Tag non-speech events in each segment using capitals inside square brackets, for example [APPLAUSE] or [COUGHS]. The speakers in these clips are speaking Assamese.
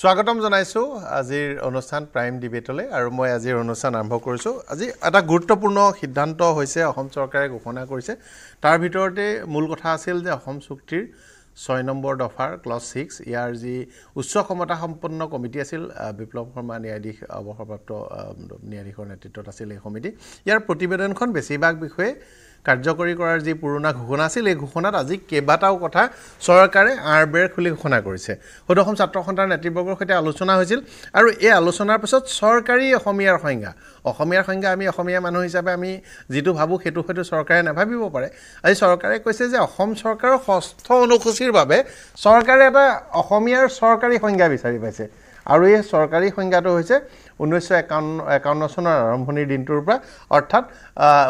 স্বাগতম জনাইছোঁ আজিৰ অনুষ্ঠান প্ৰাইম ডিবেটলৈ আৰু মই আজিৰ অনুষ্ঠান আৰম্ভ কৰিছোঁ আজি এটা গুৰুত্বপূৰ্ণ সিদ্ধান্ত হৈছে অসম চৰকাৰে ঘোষণা কৰিছে তাৰ ভিতৰতে মূল কথা আছিল যে অসম চুক্তিৰ ছয় নম্বৰ দফাৰ ক্লজ ছিক্স ইয়াৰ যি উচ্চ ক্ষমতাসম্পন্ন কমিটি আছিল বিপ্লৱ শৰ্মা ন্যায়াধীশ অৱসৰপ্ৰাপ্ত ন্যায়াধীশৰ নেতৃত্বত আছিল এই সমিতি ইয়াৰ প্ৰতিবেদনখন বেছিভাগ বিষয়ে কাৰ্যকৰী কৰাৰ যি পুৰণা ঘোষণা আছিল এই ঘোষণাত আজি কেইবাটাও কথা চৰকাৰে আঁৰ বেৰ খুলি ঘোষণা কৰিছে সদ অসম ছাত্ৰ সন্থাৰ নেতৃবৰ্গৰ সৈতে আলোচনা হৈছিল আৰু এই আলোচনাৰ পিছত চৰকাৰী অসমীয়াৰ সংজ্ঞা অসমীয়াৰ সংজ্ঞা আমি অসমীয়া মানুহ হিচাপে আমি যিটো ভাবোঁ সেইটো হয়তো চৰকাৰে নাভাবিব পাৰে আজি চৰকাৰে কৈছে যে অসম চৰকাৰৰ ষষ্ঠ অনুসূচীৰ বাবে চৰকাৰে এটা অসমীয়াৰ চৰকাৰী সংজ্ঞা বিচাৰি পাইছে আৰু এই চৰকাৰী সংজ্ঞাটো হৈছে ঊনৈছশ একাৱন্ন চনৰ আৰম্ভণিৰ দিনটোৰ পৰা অৰ্থাৎ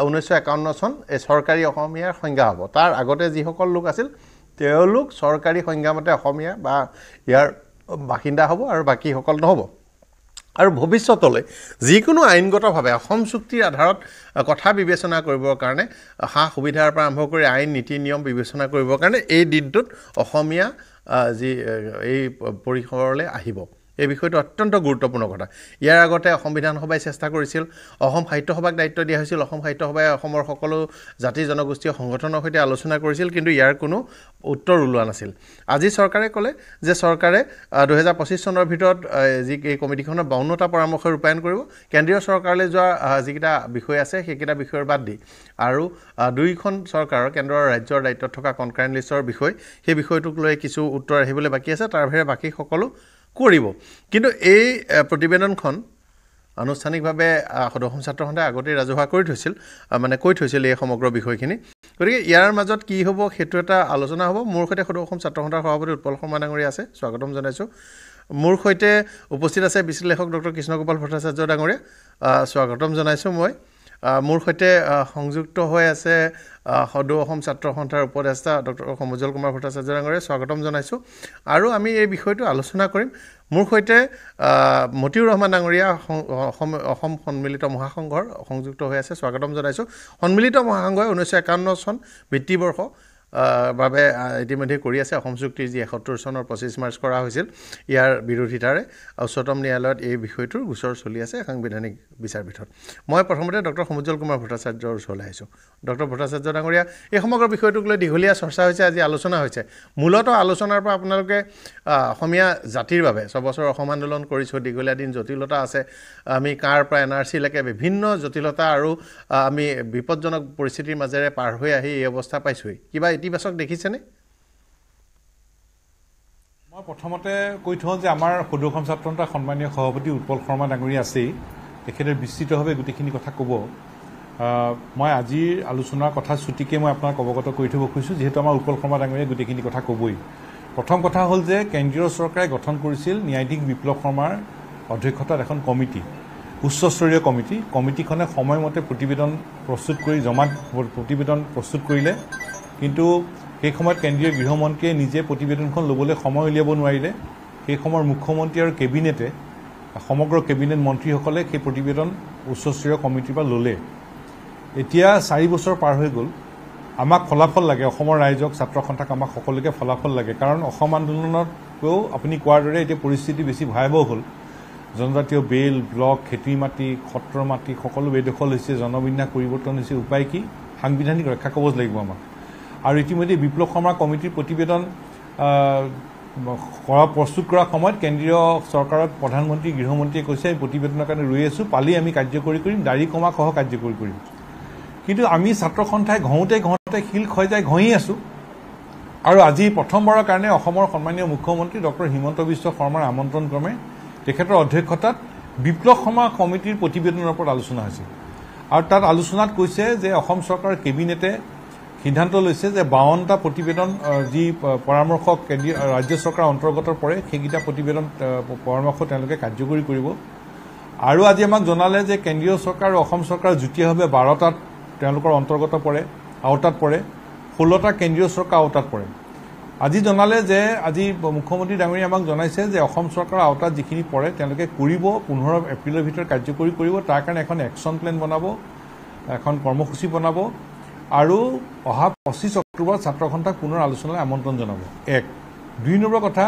ঊনৈছশ একাৱন্ন চন এই চৰকাৰী অসমীয়াৰ সংজ্ঞা হ'ব তাৰ আগতে যিসকল লোক আছিল তেওঁলোক চৰকাৰী সংজ্ঞামতে অসমীয়া বা ইয়াৰ বাসিন্দা হ'ব আৰু বাকীসকল নহ'ব আৰু ভৱিষ্যতলৈ যিকোনো আইনগতভাৱে অসম চুক্তিৰ আধাৰত কথা বিবেচনা কৰিবৰ কাৰণে সা সুবিধাৰ পৰা আৰম্ভ কৰি আইন নীতি নিয়ম বিবেচনা কৰিবৰ কাৰণে এই দিনটোত অসমীয়া যি এই পৰিসৰলৈ আহিব এই বিষয়টো অত্যন্ত গুৰুত্বপূৰ্ণ কথা ইয়াৰ আগতে অসম বিধানসভাই চেষ্টা কৰিছিল অসম সাহিত্য সভাক দায়িত্ব দিয়া হৈছিল অসম সাহিত্য সভাই অসমৰ সকলো জাতি জনগোষ্ঠীয় সংগঠনৰ সৈতে আলোচনা কৰিছিল কিন্তু ইয়াৰ কোনো উত্তৰ ওলোৱা নাছিল আজি চৰকাৰে ক'লে যে চৰকাৰে দুহেজাৰ পঁচিছ চনৰ ভিতৰত যি এই কমিটিখনৰ বাউন্নটা পৰামৰ্শ ৰূপায়ণ কৰিব কেন্দ্ৰীয় চৰকাৰলৈ যোৱা যিকেইটা বিষয় আছে সেইকেইটা বিষয়ৰ বাদ দি আৰু দুয়োখন চৰকাৰৰ কেন্দ্ৰৰ আৰু ৰাজ্যৰ দায়িত্বত থকা কনকাৰেণ্ট লিষ্টৰ বিষয় সেই বিষয়টোক লৈ কিছু উত্তৰ আহিবলৈ বাকী আছে তাৰ বাহিৰে বাকী সকলো কৰিব কিন্তু এই প্ৰতিবেদনখন আনুষ্ঠানিকভাৱে দশম ছাত্ৰসন্থাই আগতেই ৰাজহুৱা কৰি থৈছিল মানে কৈ থৈছিল এই সমগ্ৰ বিষয়খিনি গতিকে ইয়াৰ মাজত কি হ'ব সেইটো এটা আলোচনা হ'ব মোৰ সৈতে সদৌসম ছাত্ৰসন্থাৰ সভাপতি উৎপল শৰ্মা ডাঙৰীয়া আছে স্বাগতম জনাইছোঁ মোৰ সৈতে উপস্থিত আছে বিশ্লেষক ডক্টৰ কৃষ্ণগোপাল ভট্টাচাৰ্য ডাঙৰীয়া স্বাগতম জনাইছোঁ মই মোৰ সৈতে সংযুক্ত হৈ আছে সদৌ অসম ছাত্ৰ সন্থাৰ উপদেষ্টা ডক্টৰ সমজল কুমাৰ ভট্টাচাৰ্য ডাঙৰীয়া স্বাগতম জনাইছোঁ আৰু আমি এই বিষয়টো আলোচনা কৰিম মোৰ সৈতে মতিউৰ ৰহমান ডাঙৰীয়া অসম অসম সন্মিলিত মহাসংঘৰ সংযুক্ত হৈ আছে স্বাগতম জনাইছোঁ সন্মিলিত মহাসংঘই ঊনৈছশ একাৱন্ন চন বৃত্তিবৰ্ষ বাবে ইতিমধ্যে কৰি আছে অসম চুক্তি যি এসত্তৰ চনৰ পঁচিছ মাৰ্চ কৰা হৈছিল ইয়াৰ বিৰোধিতাৰে উচ্চতম ন্যায়ালয়ত এই বিষয়টোৰ গোচৰ চলি আছে সাংবিধানিক বিচাৰপীঠত মই প্ৰথমতে ডক্টৰ সমুজ্জ্বল কুমাৰ ভট্টাচাৰ্যৰ ওচৰলৈ আহিছোঁ ডক্টৰ ভট্টাচাৰ্য ডাঙৰীয়া এই সমগ্ৰ বিষয়টোক লৈ দীঘলীয়া চৰ্চা হৈছে আজি আলোচনা হৈছে মূলত আলোচনাৰ পৰা আপোনালোকে অসমীয়া জাতিৰ বাবে ছবছৰ অসম আন্দোলন কৰিছোঁ দীঘলীয়া দিন জটিলতা আছে আমি কাৰ পৰা এন আৰ চিলৈকে বিভিন্ন জটিলতা আৰু আমি বিপদজনক পৰিস্থিতিৰ মাজেৰে পাৰ হৈ আহি এই অৱস্থা পাইছোঁহি কিবা ইতিবাচক দেখিছেনে মই প্ৰথমতে কৈ থওঁ যে আমাৰ সদৌসম ছাত্ৰ সন্থাৰ সন্মানীয় সভাপতি উৎপল শৰ্মা ডাঙৰীয়া আছেই তেখেতে বিস্তৃতভাৱে গোটেইখিনি কথা ক'ব মই আজিৰ আলোচনাৰ কথা চুটিকে মই আপোনাক অৱগত কৰি থ'ব খুজিছোঁ যিহেতু আমাৰ উৎপল শৰ্মা ডাঙৰীয়াই গোটেইখিনি কথা ক'বই প্ৰথম কথা হ'ল যে কেন্দ্ৰীয় চৰকাৰে গঠন কৰিছিল ন্যায়াধীশ বিপ্লৱ শৰ্মাৰ অধ্যক্ষতাত এখন কমিটি উচ্চস্তৰীয় কমিটি কমিটিখনে সময়মতে প্ৰতিবেদন প্ৰস্তুত কৰি জমা প্ৰতিবেদন প্ৰস্তুত কৰিলে কিন্তু সেই সময়ত কেন্দ্ৰীয় গৃহমন্ত্ৰীয়ে নিজে প্ৰতিবেদনখন ল'বলৈ সময় উলিয়াব নোৱাৰিলে সেই সময়ৰ মুখ্যমন্ত্ৰী আৰু কেবিনেটে সমগ্ৰ কেবিনেট মন্ত্ৰীসকলে সেই প্ৰতিবেদন উচ্চস্তৰীয় কমিটিৰ পৰা ল'লে এতিয়া চাৰি বছৰ পাৰ হৈ গ'ল আমাক ফলাফল লাগে অসমৰ ৰাইজক ছাত্ৰ সন্থাক আমাক সকলোকে ফলাফল লাগে কাৰণ অসম আন্দোলনতকৈও আপুনি কোৱাৰ দৰে এতিয়া পৰিস্থিতি বেছি ভয়াৱহ হ'ল জনজাতীয় বেল ব্লক খেতি মাটি সত্ৰ মাটি সকলো বেদখল হৈছে জনবিন্যাস পৰিৱৰ্তন হৈছে উপায় কি সাংবিধানিক ৰক্ষা কবচ লাগিব আমাক আৰু ইতিমধ্যে বিপ্লৱ শৰ্মা কমিটিৰ প্ৰতিবেদন কৰা প্ৰস্তুত কৰাৰ সময়ত কেন্দ্ৰীয় চৰকাৰৰ প্ৰধানমন্ত্ৰী গৃহমন্ত্ৰীয়ে কৈছে এই প্ৰতিবেদনৰ কাৰণে ৰৈ আছোঁ পালি আমি কাৰ্যকৰী কৰিম দাড়ী কমা সহ কাৰ্যকৰী কৰিম কিন্তু আমি ছাত্ৰ সন্থাই ঘঁহোতে ঘঁহোতে শিল খহ যায় ঘঁহি আছোঁ আৰু আজি প্ৰথমবাৰৰ কাৰণে অসমৰ সন্মানীয় মুখ্যমন্ত্ৰী ডক্টৰ হিমন্ত বিশ্ব শৰ্মাৰ আমন্ত্ৰণ ক্ৰমে তেখেতৰ অধ্যক্ষতাত বিপ্লৱ শৰ্মা কমিটিৰ প্ৰতিবেদনৰ ওপৰত আলোচনা হৈছিল আৰু তাত আলোচনাত কৈছে যে অসম চৰকাৰৰ কেবিনেটে সিদ্ধান্ত লৈছে যে বাৱন্নটা প্ৰতিবেদন যি পৰামৰ্শ কেন্দ্ৰীয় ৰাজ্য চৰকাৰৰ অন্তৰ্গত পৰে সেইকেইটা প্ৰতিবেদন পৰামৰ্শ তেওঁলোকে কাৰ্যকৰী কৰিব আৰু আজি আমাক জনালে যে কেন্দ্ৰীয় চৰকাৰ আৰু অসম চৰকাৰ যুটীয়াভাৱে বাৰটাত তেওঁলোকৰ অন্তৰ্গত পৰে আওতাত পৰে ষোল্লটা কেন্দ্ৰীয় চৰকাৰ আওতাত পৰে আজি জনালে যে আজি মুখ্যমন্ত্ৰী ডাঙৰীয়ে আমাক জনাইছে যে অসম চৰকাৰৰ আওতাত যিখিনি পৰে তেওঁলোকে কৰিব পোন্ধৰ এপ্ৰিলৰ ভিতৰত কাৰ্যকৰী কৰিব তাৰ কাৰণে এখন একশ্যন প্লেন বনাব এখন কৰ্মসূচী বনাব আৰু অহা পঁচিছ অক্টোবৰত ছাত্ৰ সন্থাক পুনৰ আলোচনালৈ আমন্ত্ৰণ জনাব এক দুই নম্বৰ কথা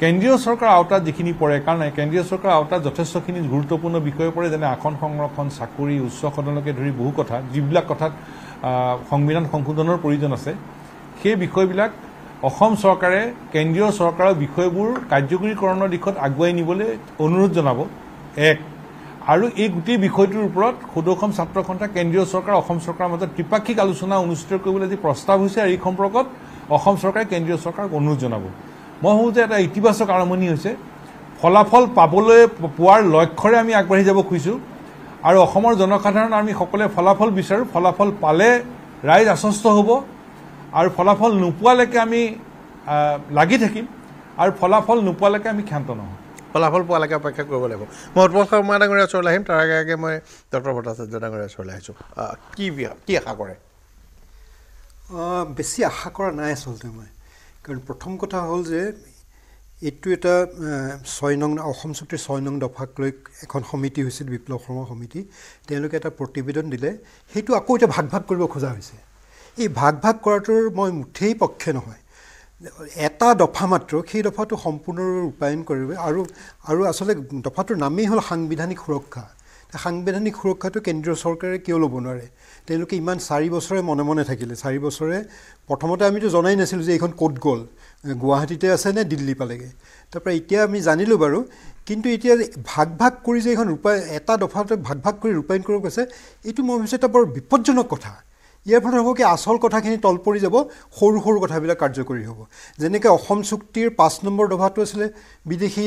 কেন্দ্ৰীয় চৰকাৰৰ আওতাত যিখিনি পৰে কাৰণে কেন্দ্ৰীয় চৰকাৰৰ আওতাত যথেষ্টখিনি গুৰুত্বপূৰ্ণ বিষয় পৰে যেনে আসন সংৰক্ষণ চাকৰি উচ্চ সদনকে ধৰি বহু কথা যিবিলাক কথাত সংবিধান সংশোধনৰ প্ৰয়োজন আছে সেই বিষয়বিলাক অসম চৰকাৰে কেন্দ্ৰীয় চৰকাৰৰ বিষয়বোৰ কাৰ্যকৰীকৰণৰ দিশত আগুৱাই নিবলৈ অনুৰোধ জনাব এক আৰু এই গোটেই বিষয়টোৰ ওপৰত সদৌখম ছাত্ৰ সন্থা কেন্দ্ৰীয় চৰকাৰ অসম চৰকাৰৰ মাজত ত্ৰিপাক্ষিক আলোচনা অনুষ্ঠিত কৰিবলৈ যি প্ৰস্তাৱ হৈছে আৰু এই সম্পৰ্কত অসম চৰকাৰে কেন্দ্ৰীয় চৰকাৰক অনুৰোধ জনাব মই ভাবোঁ যে এটা ইতিবাচক আৰম্ভণি হৈছে ফলাফল পাবলৈ পোৱাৰ লক্ষ্যৰে আমি আগবাঢ়ি যাব খুজিছোঁ আৰু অসমৰ জনসাধাৰণ আমি সকলোৱে ফলাফল বিচাৰোঁ ফলাফল পালে ৰাইজ আশ্বস্ত হ'ব আৰু ফলাফল নোপোৱালৈকে আমি লাগি থাকিম আৰু ফলাফল নোপোৱালৈকে আমি ক্ষান্ত নহওঁ ফলাফল পোৱালৈকে অপেক্ষা কৰিব লাগিব মই উৎপল শৰ্মা ডাঙৰীয়া ওচৰলৈ আহিম তাৰ আগে আগে মই ডক্টৰ ভট্টাচাৰ্য ডাঙৰীয়া ওচৰলৈ আহিছোঁ কি কি আশা কৰে বেছি আশা কৰা নাই আচলতে মই কাৰণ প্ৰথম কথা হ'ল যে এইটো এটা ছয় নং অসম চুক্তিৰ ছয় নং দফাক লৈ এখন সমিতি হৈছিল বিপ্লৱ শৰ্মা সমিতি তেওঁলোকে এটা প্ৰতিবেদন দিলে সেইটো আকৌ এতিয়া ভাগ ভাগ কৰিব খোজা হৈছে এই ভাগ ভাগ কৰাটোৰ মই মুঠেই পক্ষে নহয় এটা দফা মাত্ৰ সেই দফাটো সম্পূৰ্ণৰূপে ৰূপায়ণ কৰিব আৰু আৰু আচলতে দফাটোৰ নামেই হ'ল সাংবিধানিক সুৰক্ষা সাংবিধানিক সুৰক্ষাটো কেন্দ্ৰীয় চৰকাৰে কিয় ল'ব নোৱাৰে তেওঁলোকে ইমান চাৰি বছৰে মনে মনে থাকিলে চাৰি বছৰে প্ৰথমতে আমিতো জনাই নাছিলোঁ যে এইখন ক'ত গ'ল গুৱাহাটীতে আছে নে দিল্লী পালেগৈ তাৰপৰা এতিয়া আমি জানিলোঁ বাৰু কিন্তু এতিয়া ভাগ ভাগ কৰি যে এইখন ৰূপায় এটা দফাতে ভাগ ভাগ কৰি ৰূপায়ণ কৰিব গৈছে এইটো মই ভাবিছোঁ এটা বৰ বিপদজনক কথা ইয়াৰ ফলত হ'ব কি আচল কথাখিনি তল পৰি যাব সৰু সৰু কথাবিলাক কাৰ্যকৰী হ'ব যেনেকৈ অসম চুক্তিৰ পাঁচ নম্বৰ দফাটো আছিলে বিদেশী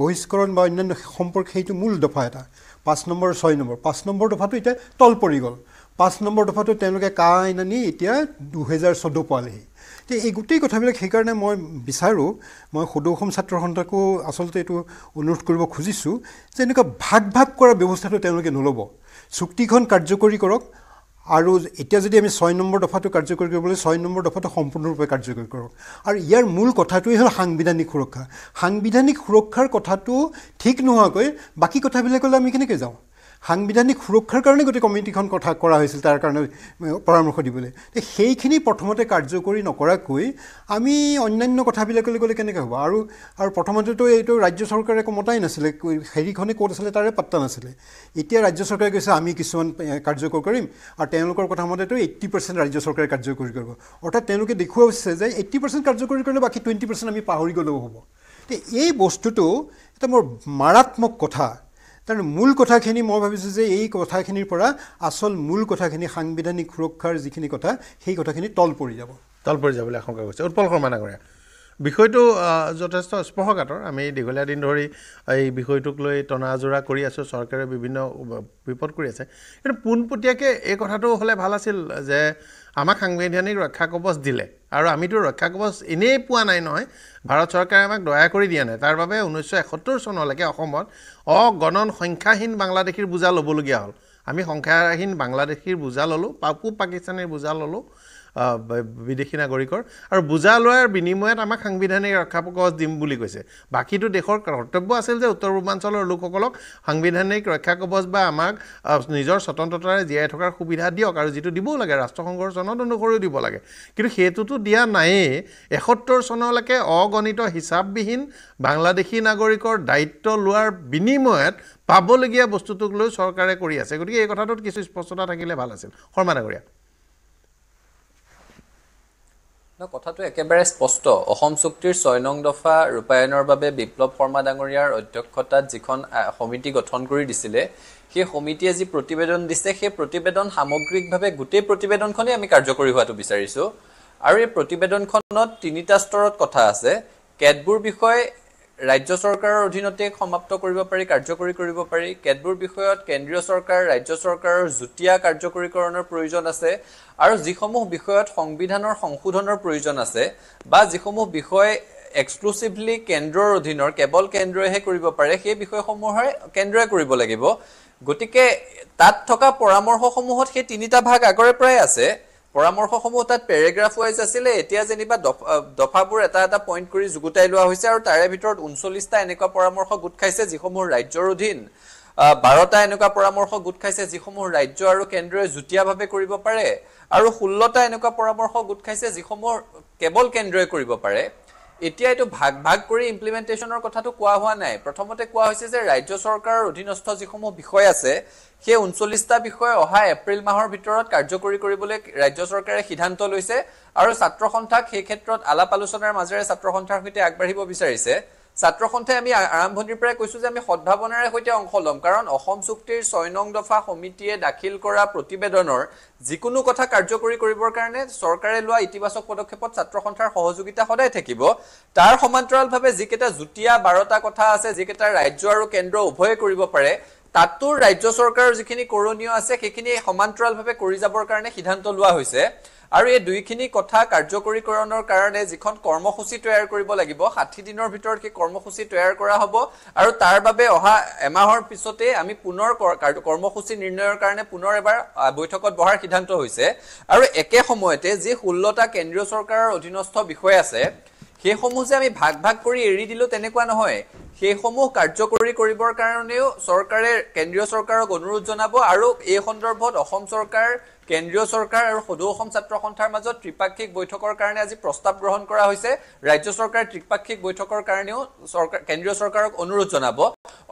বহিষ্কৰণ বা অন্যান্য সম্পৰ্ক সেইটো মূল দফা এটা পাঁচ নম্বৰ ছয় নম্বৰ পাঁচ নম্বৰ দফাটো এতিয়া তল পৰি গ'ল পাঁচ নম্বৰ দফাটো তেওঁলোকে কা আইন আনি এতিয়া দুহেজাৰ চৈধ্য পোৱালেহি এতিয়া এই গোটেই কথাবিলাক সেইকাৰণে মই বিচাৰোঁ মই সদৌ অসম ছাত্ৰ সন্থাকো আচলতে এইটো অনুৰোধ কৰিব খুজিছোঁ যে এনেকুৱা ভাগ ভাগ কৰা ব্যৱস্থাটো তেওঁলোকে নল'ব চুক্তিখন কাৰ্যকৰী কৰক আৰু এতিয়া যদি আমি ছয় নম্বৰ দফাটো কাৰ্যকৰী কৰিবলৈ ছয় নম্বৰ দফাটো সম্পূৰ্ণৰূপে কাৰ্যকৰী কৰোঁ আৰু ইয়াৰ মূল কথাটোৱেই হ'ল সাংবিধানিক সুৰক্ষা সাংবিধানিক সুৰক্ষাৰ কথাটো ঠিক নোহোৱাকৈ বাকী কথাবিলাকলৈ আমি কেনেকৈ যাওঁ সাংবিধানিক সুৰক্ষাৰ কাৰণে গোটেই কমিটিখন কথা কৰা হৈছিল তাৰ কাৰণে পৰামৰ্শ দিবলৈ সেইখিনি প্ৰথমতে কাৰ্যকৰী নকৰাকৈ আমি অন্যান্য কথাবিলাকলৈ গ'লে কেনেকৈ হ'ব আৰু আৰু প্ৰথমতেতো এইটো ৰাজ্য চৰকাৰে কমতাই নাছিলে হেৰিখনে ক'ত আছিলে তাৰে পাত্তা নাছিলে এতিয়া ৰাজ্য চৰকাৰে কৈছে আমি কিছুমান কাৰ্যকৰ কৰিম আৰু তেওঁলোকৰ কথামতেতো এইট্টি পাৰ্চেণ্ট ৰাজ্য চৰকাৰে কাৰ্যকৰী কৰিব অৰ্থাৎ তেওঁলোকে দেখুৱাইছে যে এইট্টি পাৰ্চেণ্ট কাৰ্যকৰী কৰিলে বাকী টুৱেণ্টি পাৰ্চেণ্ট আমি পাহৰি গ'লেও হ'ব এতিয়া এই বস্তুটো এটা মোৰ মাৰাত্মক কথা কাৰণ মূল কথাখিনি মই ভাবিছোঁ যে এই কথাখিনিৰ পৰা আচল মূল কথাখিনি সাংবিধানিক সুৰক্ষাৰ যিখিনি কথা সেই কথাখিনি তল পৰি যাব তল পৰি যাবলৈ আশংকা কৰিছে উৎপল শৰ্মা নাগৰীয়া বিষয়টো যথেষ্ট স্পৰ্শকাতৰ আমি দীঘলীয়া দিন ধৰি এই বিষয়টোক লৈ টনা আজোৰা কৰি আছোঁ চৰকাৰে বিভিন্ন বিপদ কৰি আছে কিন্তু পোনপটীয়াকৈ এই কথাটো হ'লে ভাল আছিল যে আমাক সাংবিধানিক ৰক্ষা কবচ দিলে আৰু আমিতো ৰক্ষা কবচ এনেই পোৱা নাই নহয় ভাৰত চৰকাৰে আমাক দয়া কৰি দিয়া নাই তাৰ বাবে ঊনৈছশ এসত্তৰ চনলৈকে অসমত অগণন সংখ্যাহীন বাংলাদেশীৰ বোজা ল'বলগীয়া হ'ল আমি সংখ্যাহীন বাংলাদেশীৰ বোজা ল'লোঁ পূব পাকিস্তানীৰ বোজা ল'লোঁ বিদেশী নাগৰিকৰ আৰু বুজা লোৱাৰ বিনিময়ত আমাক সাংবিধানিক ৰক্ষা কবচ দিম বুলি কৈছে বাকীটো দেশৰ কৰ্তব্য আছিল যে উত্তৰ পূৰ্বাঞ্চলৰ লোকসকলক সাংবিধানিক ৰক্ষা কবচ বা আমাক নিজৰ স্বতন্ত্ৰতাৰে জীয়াই থকাৰ সুবিধা দিয়ক আৰু যিটো দিবও লাগে ৰাষ্ট্ৰসংঘৰ চনত অনুসৰিও দিব লাগে কিন্তু সেইটোতো দিয়া নায়েই এসত্তৰ চনলৈকে অগণিত হিচাপবিহীন বাংলাদেশী নাগৰিকৰ দায়িত্ব লোৱাৰ বিনিময়ত পাবলগীয়া বস্তুটোক লৈ চৰকাৰে কৰি আছে গতিকে এই কথাটোত কিছু স্পষ্টতা থাকিলে ভাল আছিল শৰ্মা ডাঙৰীয়া কথাটো একেবাৰে স্পষ্ট অসম চুক্তিৰ ছয় নং দফা ৰূপায়ণৰ বাবে বিপ্লৱ শৰ্মা ডাঙৰীয়াৰ অধ্যক্ষতাত যিখন সমিতি গঠন কৰি দিছিলে সেই সমিতিয়ে যি প্ৰতিবেদন দিছে সেই প্ৰতিবেদন সামগ্ৰিকভাৱে গোটেই প্ৰতিবেদনখনেই আমি কাৰ্যকৰী হোৱাটো বিচাৰিছোঁ আৰু এই প্ৰতিবেদনখনত তিনিটা স্তৰত কথা আছে কেতবোৰ বিষয় ৰাজ্য চৰকাৰৰ অধীনতে সমাপ্ত কৰিব পাৰি কাৰ্যকৰী কৰিব পাৰি কেতবোৰ বিষয়ত কেন্দ্ৰীয় চৰকাৰ ৰাজ্য চৰকাৰৰ যুটীয়া কাৰ্যকৰীকৰণৰ প্ৰয়োজন আছে আৰু যিসমূহ বিষয়ত সংবিধানৰ সংশোধনৰ প্ৰয়োজন আছে বা যিসমূহ বিষয় এক্সক্লুচিভলি কেন্দ্ৰৰ অধীনৰ কেৱল কেন্দ্ৰইহে কৰিব পাৰে সেই বিষয়সমূহে কেন্দ্ৰই কৰিব লাগিব গতিকে তাত থকা পৰামৰ্শসমূহত সেই তিনিটা ভাগ আগৰে পৰাই আছে পৰামৰ্শসমূহ তাত পেৰেগ্ৰাফ ৱাইজ আছিলে এতিয়া যেনিবা দফাবোৰ এটা এটা পইণ্ট কৰি যুগুতাই লোৱা হৈছে আৰু তাৰে ভিতৰত ঊনচল্লিছটা এনেকুৱা পৰামৰ্শ গোট খাইছে যিসমূহ ৰাজ্যৰ অধীন বাৰটা এনেকুৱা পৰামৰ্শ গোট খাইছে যিসমূহ ৰাজ্য আৰু কেন্দ্ৰই যুটীয়াভাৱে কৰিব পাৰে আৰু ষোল্লটা এনেকুৱা পৰামৰ্শ গোট খাইছে যিসমূহ কেৱল কেন্দ্ৰই কৰিব পাৰে এতিয়া এইটো ভাগ ভাগ কৰি ইমপ্লিমেণ্টেশ্যনৰ কথাটো কোৱা হোৱা নাই প্ৰথমতে কোৱা হৈছে যে ৰাজ্য চৰকাৰৰ অধীনস্থ যিসমূহ বিষয় আছে সেই ঊনচল্লিশটা বিষয় অহা এপ্ৰিল মাহৰ ভিতৰত কাৰ্যকৰী কৰিবলৈ ৰাজ্য চৰকাৰে সিদ্ধান্ত লৈছে আৰু ছাত্ৰ সন্থাক সেই ক্ষেত্ৰত আলাপ আলোচনাৰ মাজেৰে ছাত্ৰ সন্থাৰ সৈতে আগবাঢ়িব বিচাৰিছে ছাত্ৰ সন্থাই আমি আৰম্ভণিৰ পৰাই কৈছোঁ যে আমি সদ্ভাৱনাৰে সৈতে অংশ ল'ম কাৰণ অসম চুক্তিৰ ছয় নং দফা সমিতিয়ে দাখিল কৰা প্ৰতিবেদনৰ যিকোনো কথা কাৰ্যকৰী কৰিবৰ কাৰণে চৰকাৰে লোৱা ইতিবাচক পদক্ষেপত ছাত্ৰ সন্থাৰ সহযোগিতা সদায় থাকিব তাৰ সমান্তৰালভাৱে যিকেইটা যুটীয়া বাৰটা কথা আছে যিকেইটা ৰাজ্য আৰু কেন্দ্ৰ উভয়ে কৰিব পাৰে তাতো ৰাজ্য চৰকাৰৰ যিখিনি কৰণীয় আছে সেইখিনি সমান্তৰালভাৱে কৰি যাবৰ কাৰণে সিদ্ধান্ত লোৱা হৈছে আৰু এই দুইখিনি কথা কাৰ্যকৰীকৰণৰ কাৰণে যিখন কৰ্মসূচী তৈয়াৰ কৰিব লাগিব ষাঠি দিনৰ ভিতৰত সেই কৰ্মসূচী তৈয়াৰ কৰা হ'ব আৰু তাৰ বাবে অহা এমাহৰ পিছতে আমি পুনৰ কৰ্মসূচী নিৰ্ণয়ৰ কাৰণে পুনৰ এবাৰ বৈঠকত বহাৰ সিদ্ধান্ত হৈছে আৰু একে সময়তে যি ষোল্লটা কেন্দ্ৰীয় চৰকাৰৰ অধীনস্থ বিষয় আছে সেইসমূহ যে আমি ভাগ ভাগ কৰি এৰি দিলো তেনেকুৱা নহয় সেইসমূহ কাৰ্যকৰী কৰিবৰ কাৰণেও চৰকাৰে কেন্দ্ৰীয় চৰকাৰক অনুৰোধ জনাব আৰু এই সন্দৰ্ভত অসম চৰকাৰ কেন্দ্ৰীয় চৰকাৰ আৰু সদৌ অসম ছাত্ৰ সন্থাৰ মাজত ত্ৰিপাক্ষিক বৈঠকৰ কাৰণে আজি প্ৰস্তাৱ গ্ৰহণ কৰা হৈছে ৰাজ্য চৰকাৰে ত্ৰিপাক্ষিক বৈঠকৰ কাৰণেও চৰকাৰ কেন্দ্ৰীয় চৰকাৰক অনুৰোধ জনাব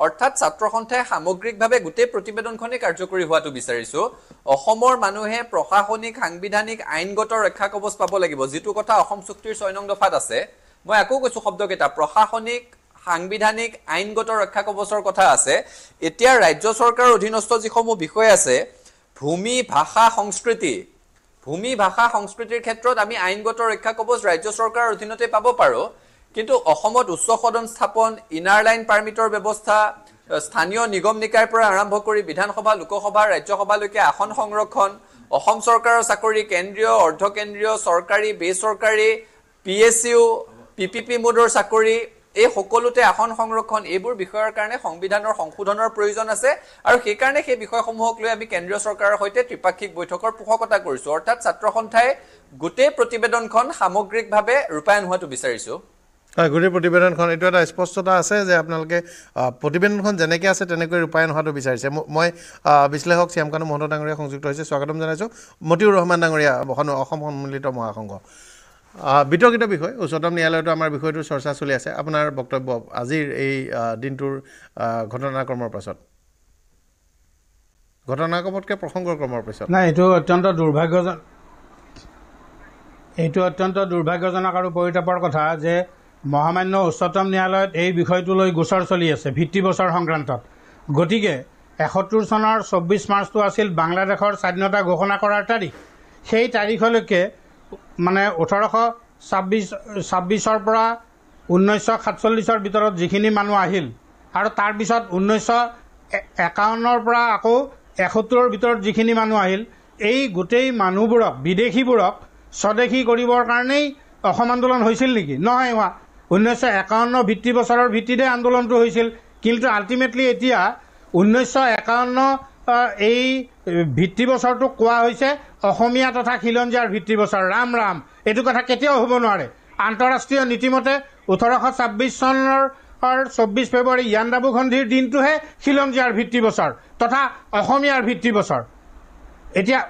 অৰ্থাৎ ছাত্ৰ সন্থাই সামগ্ৰিকভাৱে গোটেই প্ৰতিবেদনখনে কাৰ্যকৰী হোৱাটো বিচাৰিছোঁ অসমৰ মানুহে প্ৰশাসনিক সাংবিধানিক আইনগত ৰক্ষা কবচ পাব লাগিব যিটো কথা অসম চুক্তিৰ ছয় নং দফাত আছে মই আকৌ কৈছোঁ শব্দকেইটা প্ৰশাসনিক সাংবিধানিক আইনগত ৰক্ষা কবচৰ কথা আছে এতিয়া ৰাজ্য চৰকাৰৰ অধীনস্থ যিসমূহ বিষয় আছে ভূমি ভাষা সংস্কৃতি ভূমি ভাষা সংস্কৃতিৰ ক্ষেত্ৰত আমি আইনগত ৰক্ষা কবচ ৰাজ্য চৰকাৰৰ অধীনতে পাব পাৰোঁ কিন্তু অসমত উচ্চ সদন স্থাপন ইনাৰ লাইন পাৰ্মিটৰ ব্যৱস্থা স্থানীয় নিগম নিকায়ৰ পৰা আৰম্ভ কৰি বিধানসভা লোকসভা ৰাজ্যসভালৈকে আসন সংৰক্ষণ অসম চৰকাৰৰ চাকৰি কেন্দ্ৰীয় অৰ্ধকেন্দ্ৰীয় চৰকাৰী বেচৰকাৰী P S U P P P মোডৰ চাকৰি এই সকলোতে আসন সংৰক্ষণ এইবোৰ বিষয়ৰ কাৰণে সংবিধানৰ সংশোধনৰ প্ৰয়োজন আছে আৰু সেইকাৰণে সেই বিষয়সমূহক লৈ আমি কেন্দ্ৰীয় চৰকাৰৰ সৈতে ত্ৰিপাক্ষিক বৈঠকৰ পোষকতা কৰিছোঁ অৰ্থাৎ ছাত্ৰ সন্থাই গোটেই প্ৰতিবেদনখন সামগ্ৰিকভাৱে ৰূপায়ণ হোৱাটো বিচাৰিছোঁ হয় গোটেই প্ৰতিবেদনখন এইটো এটা স্পষ্টতা আছে যে আপোনালোকে প্ৰতিবেদনখন যেনেকে আছে তেনেকৈ ৰূপায়ণ হোৱাটো বিচাৰিছে মই বিশ্লেষক শ্যামকানু মহন্ত ডাঙৰীয়া সংযুক্ত হৈছে স্বাগতম জনাইছোঁ মতিউৰ ৰহমান ডাঙৰীয়া অসম সন্মিলিত মহাসংঘ বিতৰ্কিত বিষয় উচ্চতম ন্যায়ালয়তো আমাৰ বিষয়টোৰ চৰ্চা চলি আছে আপোনাৰ বক্তব্য আজিৰ এই দিনটোৰ ঘটনাক্ৰমৰ পাছত ঘটনাক্ৰমতকৈ প্ৰসংগৰ ক্ৰমৰ পিছত নাই এইটো অত্যন্ত দুৰ্ভাগ্যজনক এইটো অত্যন্ত দুৰ্ভাগ্যজনক আৰু পৰিতাপৰ কথা যে মহামান্য উচ্চতম ন্যায়ালয়ত এই বিষয়টো লৈ গোচৰ চলি আছে ভিত্তি বছৰ সংক্ৰান্তত গতিকে এসত্তৰ চনৰ চৌব্বিছ মাৰ্চটো আছিল বাংলাদেশৰ স্বাধীনতা ঘোষণা কৰাৰ তাৰিখ সেই তাৰিখলৈকে মানে ওঠৰশ ছাব্বিছ ছাব্বিছৰ পৰা ঊনৈছশ সাতচল্লিছৰ ভিতৰত যিখিনি মানুহ আহিল আৰু তাৰপিছত ঊনৈছশ একাৱন্নৰ পৰা আকৌ এসত্তৰৰ ভিতৰত যিখিনি মানুহ আহিল এই গোটেই মানুহবোৰক বিদেশীবোৰক স্বদেশী কৰিবৰ কাৰণেই অসম আন্দোলন হৈছিল নেকি নহয় হোৱা ঊনৈছশ একাৱন্ন ভিত্তি বছৰৰ ভিত্তিতে আন্দোলনটো হৈছিল কিন্তু আল্টিমেটলি এতিয়া ঊনৈছশ একাৱন্ন এই ভিত্তিবছৰটো কোৱা হৈছে অসমীয়া তথা খিলঞ্জীয়াৰ ভিত্তিবছৰ ৰাম ৰাম এইটো কথা কেতিয়াও হ'ব নোৱাৰে আন্তঃৰাষ্ট্ৰীয় নীতিমতে ওঠৰশ ছাব্বিছ চনৰ চৌব্বিছ ফেব্ৰুৱাৰী ইয়ানডাবু সন্ধিৰ দিনটোহে খিলঞ্জীয়াৰ ভিত্তি বছৰ তথা অসমীয়াৰ ভিত্তি বছৰ এতিয়া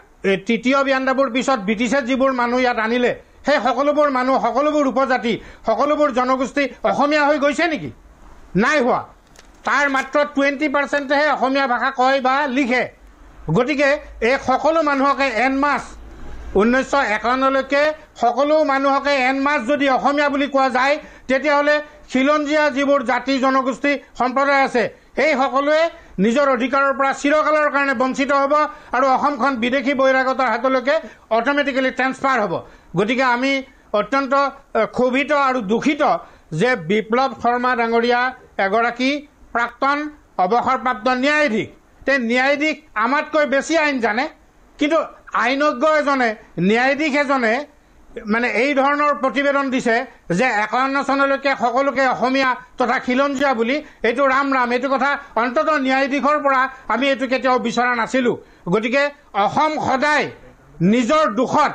তৃতীয় ইয়ানডাবুৰ পিছত ব্ৰিটিছে যিবোৰ মানুহ ইয়াত আনিলে সেই সকলোবোৰ মানুহ সকলোবোৰ উপজাতি সকলোবোৰ জনগোষ্ঠী অসমীয়া হৈ গৈছে নেকি নাই হোৱা তাৰ মাত্ৰ টুৱেণ্টি পাৰ্চেণ্টেহে অসমীয়া ভাষা কয় বা লিখে গতিকে এই সকলো মানুহকে এন মাছ ঊনৈছশ একাৱন্নলৈকে সকলো মানুহকে এন মাছ যদি অসমীয়া বুলি কোৱা যায় তেতিয়াহ'লে খিলঞ্জীয়া যিবোৰ জাতি জনগোষ্ঠী সম্প্ৰদায় আছে সেই সকলোৱে নিজৰ অধিকাৰৰ পৰা চিৰকালৰ কাৰণে বঞ্চিত হ'ব আৰু অসমখন বিদেশী বহিৰাগতৰ হাতলৈকে অট'মেটিকেলি ট্ৰেন্সফাৰ হ'ব গতিকে আমি অত্যন্ত ক্ষোভিত আৰু দূষিত যে বিপ্লৱ শৰ্মা ডাঙৰীয়া এগৰাকী প্ৰাক্তন অৱসৰপ্ৰাপ্ত ন্যায়াধীশ তে ন্যায়াধীশ আমাতকৈ বেছি আইন জানে কিন্তু আইনজ্ঞ এজনে ন্যায়াধীশ এজনে মানে এই ধৰণৰ প্ৰতিবেদন দিছে যে একাৱন্ন চনলৈকে সকলোকে অসমীয়া তথা খিলঞ্জীয়া বুলি এইটো ৰাম ৰাম এইটো কথা অন্ততঃ ন্যায়াধীশৰ পৰা আমি এইটো কেতিয়াও বিচৰা নাছিলোঁ গতিকে অসম সদায় নিজৰ দুখত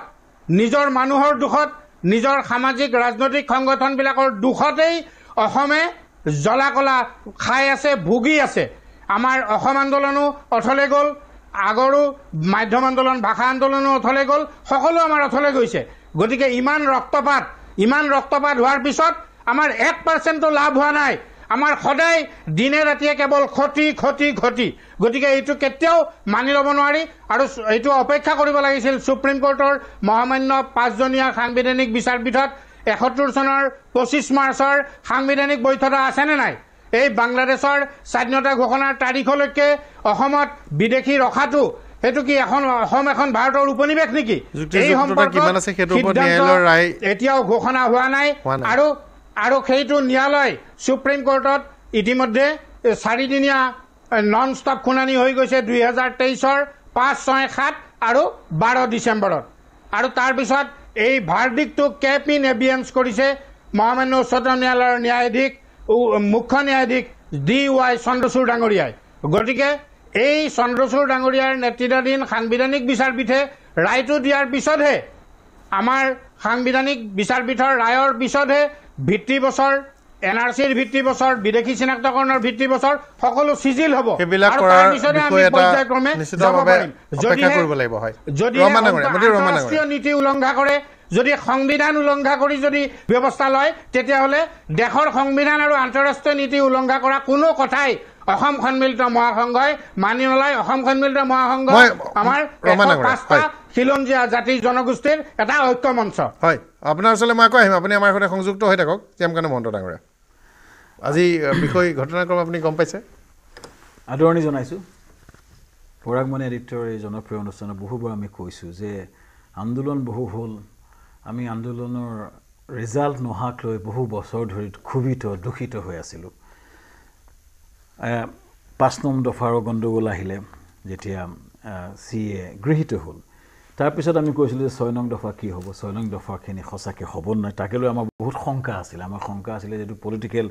নিজৰ মানুহৰ দুখত নিজৰ সামাজিক ৰাজনৈতিক সংগঠনবিলাকৰ দুখতেই অসমে কলা খাই আছে ভুগি আছে আমাৰ অসম আন্দোলনো অথলে গ'ল আগৰো মাধ্যম আন্দোলন ভাষা আন্দোলনো অথলে গ'ল সকলো আমাৰ অথলে গৈছে গতিকে ইমান ৰক্তপাত ইমান ৰক্তপাত হোৱাৰ পিছত আমাৰ এক পাৰ্চেণ্টো লাভ হোৱা নাই আমাৰ সদায় দিনে ৰাতিয়ে কেৱল ক্ষতি ক্ষতি ক্ষতি গতিকে এইটো কেতিয়াও মানি ল'ব নোৱাৰি আৰু এইটো অপেক্ষা কৰিব লাগিছিল ছুপ্ৰিম কোৰ্টৰ মহামান্য পাঁচজনীয়া সাংবিধানিক বিচাৰপীঠত এসত্তৰ চনৰ পঁচিছ মাৰ্চৰ সাংবিধানিক বৈধতা আছেনে নাই এই বাংলাদেশৰ স্বাধীনতা ঘোষণাৰ তাৰিখলৈকে অসমত বিদেশী ৰখাটো সেইটো কি এখন অসম এখন ভাৰতৰ উপনিৱেশ নেকি এতিয়াও ঘোষণা হোৱা নাই আৰু আৰু সেইটো ন্যায়ালয় চুপ্ৰিম কোৰ্টত ইতিমধ্যে চাৰিদিনীয়া নন ষ্টপ শুনানি হৈ গৈছে দুই হাজাৰ তেইছৰ পাঁচ ছয় সাত আৰু বাৰ ডিচেম্বৰত আৰু তাৰপিছত এই ভাৰ্ডিকটো কে পি নেবিয়েঞ্চ কৰিছে মহামান্য উচ্চতম ন্যায়ালয়ৰ ন্যায়াধীশ মুখ্য ন্যায়াধীশ ডি ৱাই চন্দ্ৰচূড় ডাঙৰীয়াই গতিকে এই চন্দ্ৰচূড় ডাঙৰীয়াৰ নেতৃত্বাধীন সাংবিধানিক বিচাৰপীঠে ৰায়টো দিয়াৰ পিছতহে আমাৰ সাংবিধানিক বিচাৰপীঠৰ ৰায়ৰ পিছতহে ভিত্তি বছৰ এন আৰ চিৰ ভিত্তি বছৰ বিদেশী চিনাক্তকৰণৰ ভিত্তি বছৰ সকলো চিজিল হ'ব ৰাষ্ট্ৰীয় নীতি উলংঘা কৰে যদি সংবিধান উলংঘা কৰি যদি ব্যৱস্থা লয় তেতিয়াহ'লে দেশৰ সংবিধান আৰু আন্তঃৰাষ্ট্ৰীয় নীতি উলংঘা কৰা কোনো কথাই অসম সন্মিলিত মহাসংঘই মানি নলয় অসম সন্মিলিত মহাসংঘ আমাৰ পাঁচটা খিলঞ্জীয়া জাতি জনগোষ্ঠীৰ এটা ঐক্য মঞ্চ হয় আপোনাৰ ওচৰলৈ মই আকৌ আহিম আপুনি আমাৰ সৈতে সংযুক্ত হৈ থাকক জ্যামকানু মহন্ত ডাঙৰীয়া আজি বিষয় ঘটনাক্ৰম আপুনি গম পাইছে আদৰণি জনাইছোঁ পৰাগমণি আদিত্যৰ এই জনপ্ৰিয় অনুষ্ঠানত বহুবাৰ আমি কৈছোঁ যে আন্দোলন বহু হ'ল আমি আন্দোলনৰ ৰিজাল্ট নোহোৱাক লৈ বহু বছৰ ধৰি ক্ষোভিত দূষিত হৈ আছিলোঁ পাঁচ নং দফাৰ গণ্ডগোল আহিলে যেতিয়া চি এ গৃহীত হ'ল তাৰপিছত আমি কৈছিলোঁ যে ছয় নং দফা কি হ'ব ছয় নং দফাখিনি সঁচাকৈ হ'ব নহয় তাকে লৈ আমাৰ বহুত শংকা আছিলে আমাৰ শংকা আছিলে যে এইটো পলিটিকেল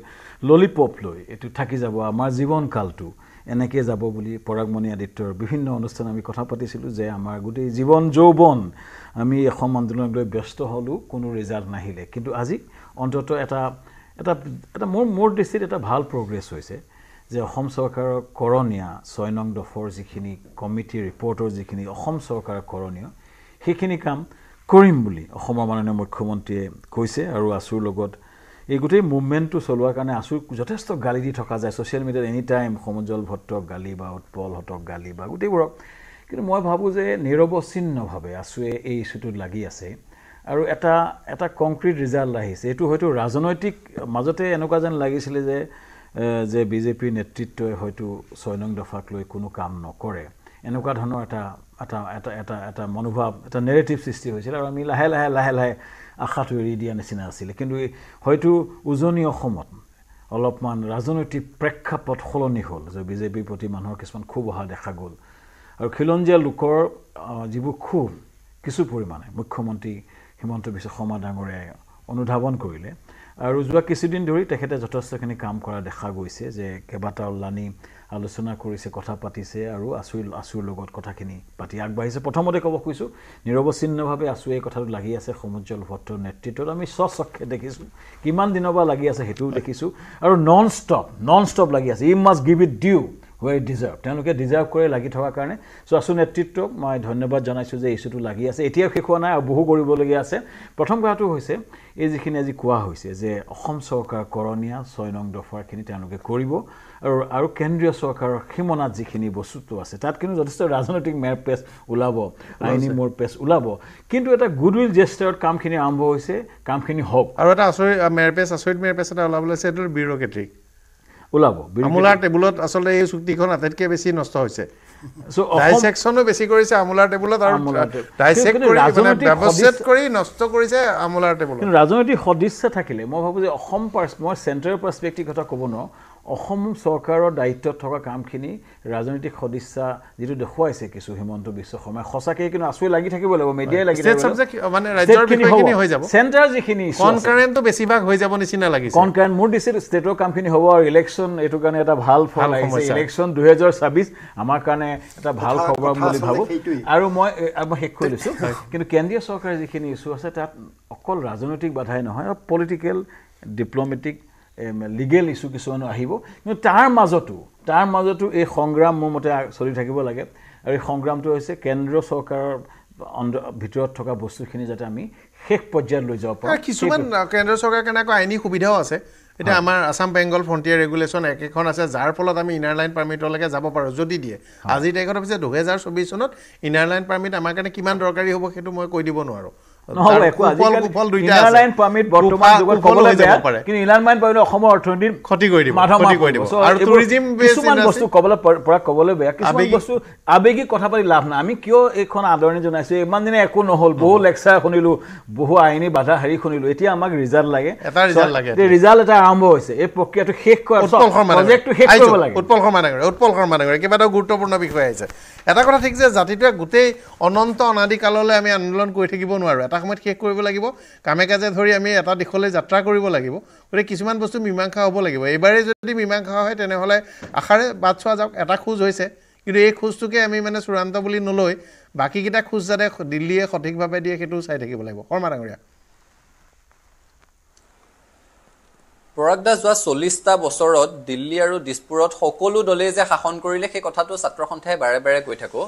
ললিপপ লৈ এইটো থাকি যাব আমাৰ জীৱন কালটো এনেকৈ যাব বুলি পৰাগমণি আদিত্যৰ বিভিন্ন অনুষ্ঠান আমি কথা পাতিছিলোঁ যে আমাৰ গোটেই জীৱন যৌৱন আমি এখন আন্দোলনক লৈ ব্যস্ত হ'লোঁ কোনো ৰিজাল্ট নাহিলে কিন্তু আজি অন্তত এটা এটা এটা মোৰ মোৰ দৃষ্টিত এটা ভাল প্ৰগ্ৰেছ হৈছে যে অসম চৰকাৰৰ কৰণীয়া ছয় নং দফৰ যিখিনি কমিটি ৰিপৰ্টৰ যিখিনি অসম চৰকাৰৰ কৰণীয় সেইখিনি কাম কৰিম বুলি অসমৰ মাননীয় মুখ্যমন্ত্ৰীয়ে কৈছে আৰু আঁচুৰ লগত এই গোটেই মুভমেণ্টটো চলোৱাৰ কাৰণে আছুৰ যথেষ্ট গালি দি থকা যায় ছ'চিয়েল মিডিয়াত এনি টাইম সমুজল ভট্টক গালি বা উৎপলহঁতক গালি বা গোটেইবোৰক কিন্তু মই ভাবোঁ যে নিৰৱচ্ছিন্নভাৱে আঁচুৱে এই ইছ্যুটোত লাগি আছে আৰু এটা এটা কংক্ৰিট ৰিজাল্ট আহিছে এইটো হয়তো ৰাজনৈতিক মাজতে এনেকুৱা যেন লাগিছিলে যে যে বিজেপিৰ নেতৃত্বই হয়তো ছয় নং দফাক লৈ কোনো কাম নকৰে এনেকুৱা ধৰণৰ এটা এটা এটা এটা এটা মনোভাৱ এটা নেৰেটিভ সৃষ্টি হৈছিল আৰু আমি লাহে লাহে লাহে লাহে আশাটো এৰি দিয়া নিচিনা আছিলে কিন্তু হয়তো উজনি অসমত অলপমান ৰাজনৈতিক প্ৰেক্ষাপট সলনি হ'ল যে বিজেপিৰ প্ৰতি মানুহৰ কিছুমান ক্ষোভ অহা দেখা গ'ল আৰু খিলঞ্জীয়া লোকৰ যিবোৰ ক্ষোভ কিছু পৰিমাণে মুখ্যমন্ত্ৰী হিমন্ত বিশ্ব শৰ্মা ডাঙৰীয়াই অনুধাৱন কৰিলে আৰু যোৱা কিছুদিন ধৰি তেখেতে যথেষ্টখিনি কাম কৰা দেখা গৈছে যে কেইবাটাও লানি আলোচনা কৰিছে কথা পাতিছে আৰু আঁচুৰ আঁচুৰ লগত কথাখিনি পাতি আগবাঢ়িছে প্ৰথমতে ক'ব খুজিছোঁ নিৰৱচ্ছিন্নভাৱে আঁচুৰ এই কথাটো লাগি আছে সমুজ্জ্বল ভট্টৰ নেতৃত্বত আমি স্বচক্ষে দেখিছোঁ কিমান দিনৰ পৰা লাগি আছে সেইটোও দেখিছোঁ আৰু নন ষ্টপ নন ষ্টপ লাগি আছে ই মাছ give it due where deserve তেওঁলোকে ডিজাৰ্ভ কৰে লাগি থকাৰ কাৰণে চ' আছু নেতৃত্বক মই ধন্যবাদ জনাইছোঁ যে ইছ্যুটো লাগি আছে এতিয়াও শেষ হোৱা নাই আৰু বহু কৰিবলগীয়া আছে প্ৰথম কথাটো হৈছে এই যিখিনি আজি কোৱা হৈছে যে অসম চৰকাৰ কৰণীয়া ছয় নং দফাৰখিনি তেওঁলোকে কৰিব আৰু আৰু কেন্দ্ৰীয় চৰকাৰৰ সীমনাত যিখিনি বস্তুটো আছে তাত কিন্তু যথেষ্ট ৰাজনৈতিক মেৰ পেজ ওলাব আইনী মোৰ পেজ ওলাব কিন্তু এটা গুড উইল জেষ্টাৰত কামখিনি আৰম্ভ হৈছে কামখিনি হওক আৰু এটা আচৰিত মেৰ পেজ আচৰিত মেৰ পেজ এটা ওলাবলৈ হৈছে এইটো বিউৰকেটিক ওলাব আমোলাৰ টেবুলত আচলতে এই চুক্তিখন আটাইতকৈ বেছি নষ্ট হৈছে বেছি কৰিছে আমোলাৰ টেবুলত আৰু নষ্ট কৰিছে আমোলাৰ টেবুলত ৰাজনৈতিক সদিচ্ছা থাকিলে মই ভাবোঁ যে অসম পাৰ্চ মই চেণ্ট্ৰেল পাৰ্চপেক্টিভ কথা ক'ব নোৱাৰোঁ অসম চৰকাৰৰ দায়িত্বত থকা কামখিনি ৰাজনৈতিক সদিচ্ছা যিটো দেখুৱাইছে কিছু হিমন্ত বিশ্ব শৰ্মাই সঁচাকৈ কিন্তু আঁচুৰি লাগি থাকিব লাগিব মিডিয়াই লাগি থাকিব কনকাৰেণ্ট মোৰ দিছিল ষ্টেটৰ কামখিনি হ'ব আৰু ইলেকশ্যন এইটো কাৰণে এটা ভাল ফল আহিছে ইলেকশ্যন দুহেজাৰ ছাব্বিছ আমাৰ কাৰণে এটা ভাল খবৰ বুলি ভাবোঁ আৰু মই মই শেষ কৰি লৈছোঁ [LAUGHS] কিন্তু কেন্দ্ৰীয় চৰকাৰে যিখিনি ইছ্যু আছে তাত অকল ৰাজনৈতিক বাধাই নহয় পলিটিকেল ডিপ্ল'মেটিক লিগেল ইছ্যু কিছুমানো আহিব কিন্তু তাৰ মাজতো তাৰ মাজতো এই সংগ্ৰাম মোৰ মতে চলি থাকিব লাগে আৰু এই সংগ্ৰামটো হৈছে কেন্দ্ৰীয় চৰকাৰৰ ভিতৰত থকা বস্তুখিনি যাতে আমি শেষ পৰ্যায়ত লৈ যাব পাৰোঁ কিছুমান কেন্দ্ৰীয় চৰকাৰে কেনেকুৱা আইনী সুবিধাও আছে এতিয়া আমাৰ আছাম বেংগল ফ্ৰণ্টিয়াৰ ৰেগুলেশ্যন একেখন আছে যাৰ ফলত আমি ইনাৰ লাইন পাৰ্মিটলৈকে যাব পাৰোঁ যদি দিয়ে আজিৰ তাৰিখত অৱশ্যে দুহেজাৰ চৌবিছ চনত ইনাৰ লাইন পাৰ্মিট আমাৰ কাৰণে কিমান দৰকাৰী হ'ব সেইটো মই কৈ দিব নোৱাৰোঁ আবেগিক কথা পাতি লাভ নাই আমি কিয় এইখন আদৰণি জনাইছো ইমান দিনে একো নহল বহু লেকচাৰ শুনিলো বহু আইনী বাধা হেৰি শুনিলো এতিয়া আমাক ৰিজাল্ট লাগে ৰিজাল্ট এটা আৰম্ভ হৈছে এই প্ৰক্ৰিয়াটো শেষ কৰা গুৰুত্বপূৰ্ণ বিষয় আহিছে এটা কথা ঠিক যে জাতিটোৱে গোটেই অনন্ত অনাদিকাললৈ আমি আন্দোলন কৰি থাকিব নোৱাৰো এটা সময়ত শেষ কৰিব লাগিব কামে কাজে ধৰি আমি এটা দিশলৈ যাত্ৰা কৰিব লাগিব গতিকে কিছুমান বস্তু মীমাংসা হ'ব লাগিব এইবাৰে যদি মীমাংসা হয় তেনেহ'লে আশাৰে বাট চোৱা যাওক এটা খোজ হৈছে কিন্তু এই খোজটোকে আমি মানে চূড়ান্ত বুলি নলৈ বাকীকেইটা খোজ যাতে দিল্লীয়ে সঠিকভাৱে দিয়ে সেইটো চাই থাকিব লাগিব শৰ্মা ডাঙৰীয়া পৰাগ দাস যোৱা চল্লিছটা বছৰত দিল্লী আৰু দিছপুৰত সকলো দলেই যে শাসন কৰিলে সেই কথাটো ছাত্ৰ সন্থাই বাৰে বাৰে কৈ থাকোঁ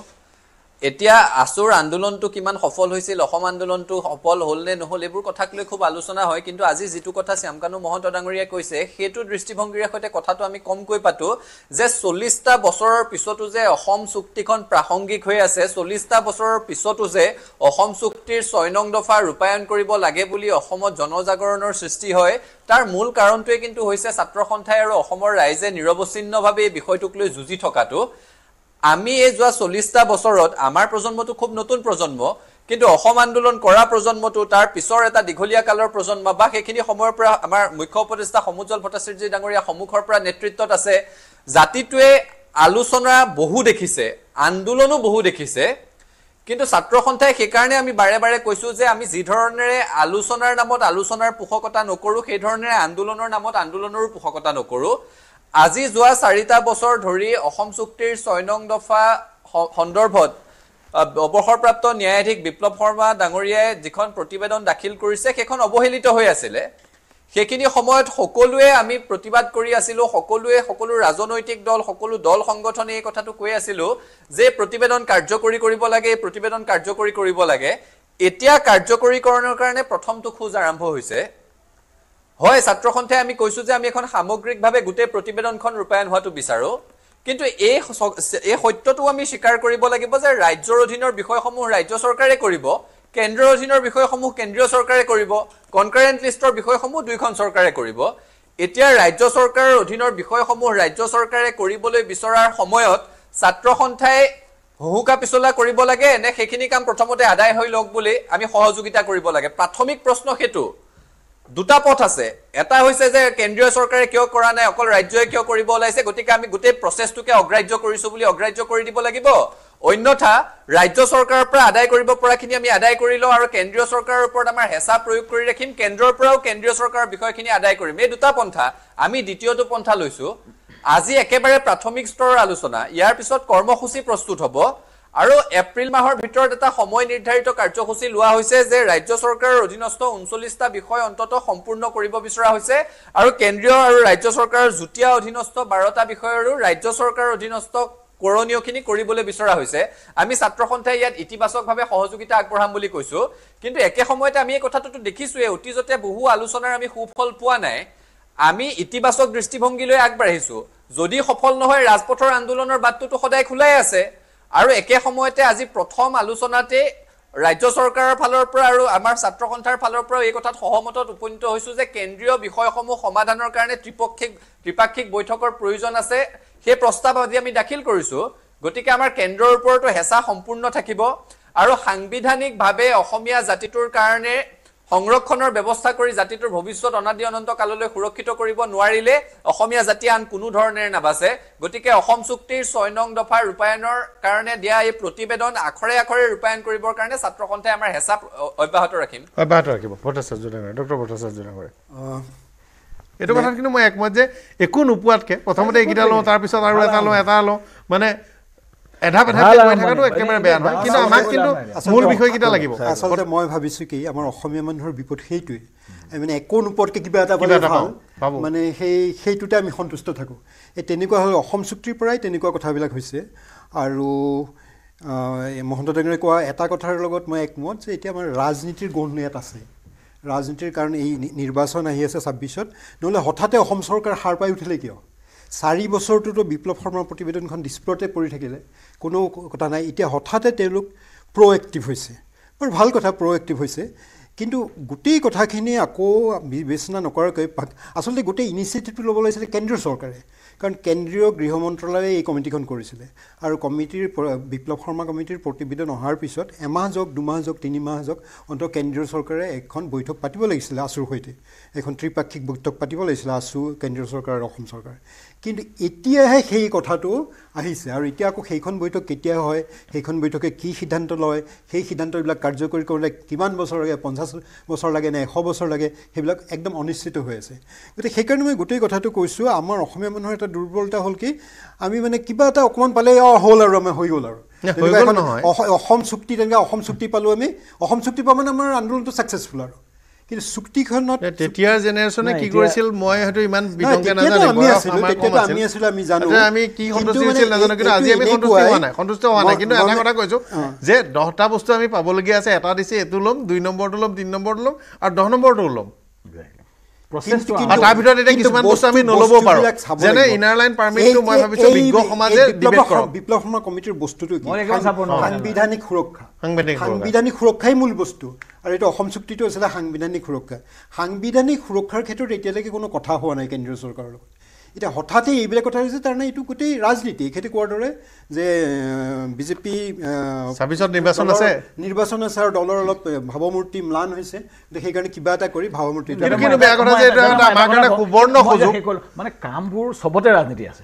এতিয়া আচুৰ আন্দোলনটো কিমান সফল হৈছিল অসম আন্দোলনটো সফল হ'ল নে নহ'ল এইবোৰ কথাক লৈ খুব আলোচনা হয় কিন্তু আজি যিটো কথা শ্যামকানু মহন্ত ডাঙৰীয়াই কৈছে সেইটো দৃষ্টিভংগীৰে সৈতে কথাটো আমি কমকৈ পাতোঁ যে চল্লিছটা বছৰৰ পিছতো যে অসম চুক্তিখন প্ৰাসংগিক হৈ আছে চল্লিছটা বছৰৰ পিছতো যে অসম চুক্তিৰ ছয় নং দফা ৰূপায়ণ কৰিব লাগে বুলি অসমত জনজাগৰণৰ সৃষ্টি হয় তাৰ মূল কাৰণটোৱে কিন্তু হৈছে ছাত্ৰ সন্থাই আৰু অসমৰ ৰাইজে নিৰৱচ্ছিন্নভাৱে এই বিষয়টোক লৈ যুঁজি থকাটো আমি এই যোৱা চল্লিছটা বছৰত আমাৰ প্ৰজন্মটো খুব নতুন প্ৰজন্ম কিন্তু অসম আন্দোলন কৰা প্ৰজন্মটো তাৰ পিছৰ এটা দীঘলীয়া কালৰ প্ৰজন্ম বা সেইখিনি সময়ৰ পৰা আমাৰ মুখ্য উপদেষ্টা সমুজ্জ্বল ভট্টাচাৰ্যী ডাঙৰীয়া সন্মুখৰ পৰা নেতৃত্বত আছে জাতিটোৱে আলোচনা বহু দেখিছে আন্দোলনো বহু দেখিছে কিন্তু ছাত্ৰ সন্থাই সেইকাৰণে আমি বাৰে বাৰে কৈছোঁ যে আমি যিধৰণেৰে আলোচনাৰ নামত আলোচনাৰ পোষকতা নকৰোঁ সেইধৰণেৰে আন্দোলনৰ নামত আন্দোলনৰো পোষকতা নকৰোঁ আজি যোৱা চাৰিটা বছৰ ধৰি অসম চুক্তিৰ ছয় নং দফা সন্দৰ্ভত অৱসৰপ্ৰাপ্ত ন্যায়াধীশ বিপ্লৱ শৰ্মা ডাঙৰীয়াই যিখন প্ৰতিবেদন দাখিল কৰিছে সেইখন অৱহেলিত হৈ আছিলে সেইখিনি সময়ত সকলোৱে আমি প্ৰতিবাদ কৰি আছিলোঁ সকলোৱে সকলো ৰাজনৈতিক দল সকলো দল সংগঠনে এই কথাটো কৈ আছিলোঁ যে প্ৰতিবেদন কাৰ্যকৰী কৰিব লাগে এই প্ৰতিবেদন কাৰ্যকৰী কৰিব লাগে এতিয়া কাৰ্যকৰীকৰণৰ কাৰণে প্ৰথমটো খোজ আৰম্ভ হৈছে হয় ছাত্ৰ সন্থাই আমি কৈছো যে আমি এখন সামগ্ৰিকভাৱে গোটেই প্ৰতিবেদনখন ৰূপায়ণ হোৱাটো বিচাৰোঁ কিন্তু এই এই সত্যটো আমি স্বীকাৰ কৰিব লাগিব যে ৰাজ্যৰ অধীনৰ বিষয়সমূহ ৰাজ্য চৰকাৰে কৰিব কেন্দ্ৰৰ অধীনৰ বিষয়সমূহ কেন্দ্ৰীয় চৰকাৰে কৰিব কনকাৰেণ্ট লিষ্টৰ বিষয়সমূহ দুইখন চৰকাৰে কৰিব এতিয়া ৰাজ্য চৰকাৰৰ অধীনৰ বিষয়সমূহ ৰাজ্য চৰকাৰে কৰিবলৈ বিচৰাৰ সময়ত ছাত্ৰ সন্থাই হুহুকা পিছলা কৰিব লাগে নে সেইখিনি কাম প্ৰথমতে আদায় হৈ লওক বুলি আমি সহযোগিতা কৰিব লাগে প্ৰাথমিক প্ৰশ্ন সেইটো দুটা পথ আছে এটা হৈছে যে কেন্দ্ৰীয় চৰকাৰে কিয় কৰা নাই অকল ৰাজ্যই কিয় কৰিব ওলাইছে গতিকে আমি গোটেই প্ৰচেছটোকে অগ্ৰাহ্য কৰিছো বুলি অগ্ৰাহ্য কৰি দিব লাগিব অন্যথা ৰাজ্য চৰকাৰৰ পৰা আদায় কৰিব পৰাখিনি আমি আদায় কৰি লওঁ আৰু কেন্দ্ৰীয় চৰকাৰৰ ওপৰত আমাৰ হেঁচা প্ৰয়োগ কৰি ৰাখিম কেন্দ্ৰৰ পৰাও কেন্দ্ৰীয় চৰকাৰৰ বিষয়খিনি আদায় কৰিম এই দুটা পন্থা আমি দ্বিতীয়টো পন্থা লৈছো আজি একেবাৰে প্ৰাথমিক স্তৰৰ আলোচনা ইয়াৰ পিছত কৰ্মসূচী প্ৰস্তুত হ'ব আৰু এপ্ৰিল মাহৰ ভিতৰত এটা সময় নিৰ্ধাৰিত কাৰ্যসূচী লোৱা হৈছে যে ৰাজ্য চৰকাৰৰ অধীনস্থ ঊনচল্লিছটা বিষয় অন্তত সম্পূৰ্ণ কৰিব বিচৰা হৈছে আৰু কেন্দ্ৰীয় আৰু ৰাজ্য চৰকাৰৰ যুটীয়া অধীনস্থ বাৰটা বিষয়ৰো ৰাজ্য চৰকাৰৰ অধীনস্থ কৰণীয়খিনি কৰিবলৈ বিচৰা হৈছে আমি ছাত্ৰ সন্থাই ইয়াত ইতিবাচকভাৱে সহযোগিতা আগবঢ়াম বুলি কৈছোঁ কিন্তু একে সময়তে আমি এই কথাটোতো দেখিছোঁৱেই অতীজতে বহু আলোচনাৰ আমি সুফল পোৱা নাই আমি ইতিবাচক দৃষ্টিভংগীলৈ আগবাঢ়িছোঁ যদি সফল নহয় ৰাজপথৰ আন্দোলনৰ বাটটোতো সদায় খোলাই আছে আৰু একে সময়তে আজি প্ৰথম আলোচনাতে ৰাজ্য চৰকাৰৰ ফালৰ পৰা আৰু আমাৰ ছাত্ৰ সন্থাৰ ফালৰ পৰাও এই কথাত সহমতত উপনীত হৈছোঁ যে কেন্দ্ৰীয় বিষয়সমূহ সমাধানৰ কাৰণে ত্ৰিপাক্ষিক ত্ৰিপাক্ষিক বৈঠকৰ প্ৰয়োজন আছে সেই প্ৰস্তাৱ আজি আমি দাখিল কৰিছোঁ গতিকে আমাৰ কেন্দ্ৰৰ ওপৰতো হেঁচা সম্পূৰ্ণ থাকিব আৰু সাংবিধানিকভাৱে অসমীয়া জাতিটোৰ কাৰণে সংৰক্ষণৰ ব্যৱস্থা কৰি জাতিটোৰ ভৱিষ্যত অনাদি অনন্ত কাললৈ সুৰক্ষিত কৰিব নোৱাৰিলে অসমীয়া জাতি আন কোনো ধৰণেৰে নাবাচে গতিকে অসম চুক্তিৰ ছয় নং দফাৰ ৰূপায়ণৰ কাৰণে দিয়া এই প্ৰতিবেদন আখৰে আখৰে ৰূপায়ণ কৰিবৰ কাৰণে ছাত্ৰ সন্থাই আমাৰ হেঁচা অব্যাহত ৰাখিম অব্যাহত ৰাখিব এইটো কথাত কিন্তু মই একমত যে একো নোপোৱাতকৈ প্ৰথমতে এইকেইটা লওঁ তাৰপিছত আৰু এটা লওঁ এটা লওঁ মানে মই ভাবিছো কি আমাৰ অসমীয়া মানুহৰ বিপদ সেইটোৱে মানে একো নোপোৱাতকৈ কিবা এটা মানে সেই সেইটোতে আমি সন্তুষ্ট থাকোঁ এই তেনেকুৱা হয় অসম চুক্তিৰ পৰাই তেনেকুৱা কথাবিলাক হৈছে আৰু মহন্ত ডাঙৰীয়ে কোৱা এটা কথাৰ লগত মই একমত যে এতিয়া আমাৰ ৰাজনীতিৰ গোন্ধ ইয়াত আছে ৰাজনীতিৰ কাৰণে এই নিৰ্বাচন আহি আছে ছাব্বিছত নহ'লে হঠাতে অসম চৰকাৰ সাৰ পাই উঠিলে কিয় চাৰি বছৰটোতো বিপ্লৱ শৰ্মাৰ প্ৰতিবেদনখন ডিছপ্লতে পৰি থাকিলে কোনো কথা নাই এতিয়া হঠাতে তেওঁলোক প্ৰ' এক্টিভ হৈছে বৰ ভাল কথা প্ৰ' এক্টিভ হৈছে কিন্তু গোটেই কথাখিনি আকৌ বিবেচনা নকৰাকৈ আচলতে গোটেই ইনিচিয়েটিভটো ল'ব লাগিছিলে কেন্দ্ৰীয় চৰকাৰে কাৰণ কেন্দ্ৰীয় গৃহ মন্ত্ৰালয়ে এই কমিটিখন কৰিছিলে আৰু কমিটিৰ বিপ্লৱ শৰ্মা কমিটিৰ প্ৰতিবেদন অহাৰ পিছত এমাহ যাওক দুমাহ যাওক তিনিমাহ যাওক অন্তত কেন্দ্ৰীয় চৰকাৰে এখন বৈঠক পাতিব লাগিছিলে আছুৰ সৈতে এখন ত্ৰিপাক্ষিক বৈঠক পাতিব লাগিছিলে আছু কেন্দ্ৰীয় চৰকাৰ আৰু অসম চৰকাৰ কিন্তু এতিয়াহে সেই কথাটো আহিছে আৰু এতিয়া আকৌ সেইখন বৈঠক কেতিয়া হয় সেইখন বৈঠকে কি সিদ্ধান্ত লয় সেই সিদ্ধান্তবিলাক কাৰ্যকৰী কৰিলে কিমান বছৰ লাগে পঞ্চাছ বছৰ লাগে নে এশ বছৰ লাগে সেইবিলাক একদম অনিশ্চিত হৈ আছে গতিকে সেইকাৰণে মই গোটেই কথাটো কৈছোঁ আমাৰ অসমীয়া মানুহৰ এটা দুৰ্বলতা হ'ল কি আমি মানে কিবা এটা অকণমান পালে অঁ হ'ল আৰু আমাৰ হৈ গ'ল আৰু অসম চুক্তি তেনেকৈ অসম চুক্তি পালোঁ আমি অসম চুক্তি পোৱা মানে আমাৰ আন্দোলনটো ছাকচেছফুল আৰু কিন্তু চুক্তিখনত তেতিয়াৰ জেনেৰেশ্যনে কি কৰিছিল মই হয়তো ইমান সন্তুষ্ট হোৱা নাই কিন্তু এটা কথা কৈছো যে দহটা বস্তু আমি পাবলগীয়া আছে এটা দিছে এইটো ল'ম দুই নম্বৰটো ল'ম তিনি নম্বৰটো ল'ম আৰু দহ নম্বৰটো ল'ম সাংবিধানিক সুৰক্ষাই মূল বস্তু আৰু এইটো অসম চুক্তিটো আছিলে সাংবিধানিক সুৰক্ষা সাংবিধানিক সুৰক্ষাৰ ক্ষেত্ৰত এতিয়ালৈকে কোনো কথা হোৱা নাই কেন্দ্ৰীয় চৰকাৰৰ লগত এতিয়া হঠাতে এইবিলাক কথা হৈছে তাৰমানে এইটো গোটেই ৰাজনীতি এখেতে কোৱাৰ দৰে যে বিজেপি ছাব্বিছত নিৰ্বাচন আছে নিৰ্বাচন আছে আৰু দলৰ অলপ ভাৱমূৰ্তি ম্লান হৈছে গতিকে সেইকাৰণে কিবা এটা কৰি ভাৱমূৰ্তি মানে কামবোৰ চবতে ৰাজনীতি আছে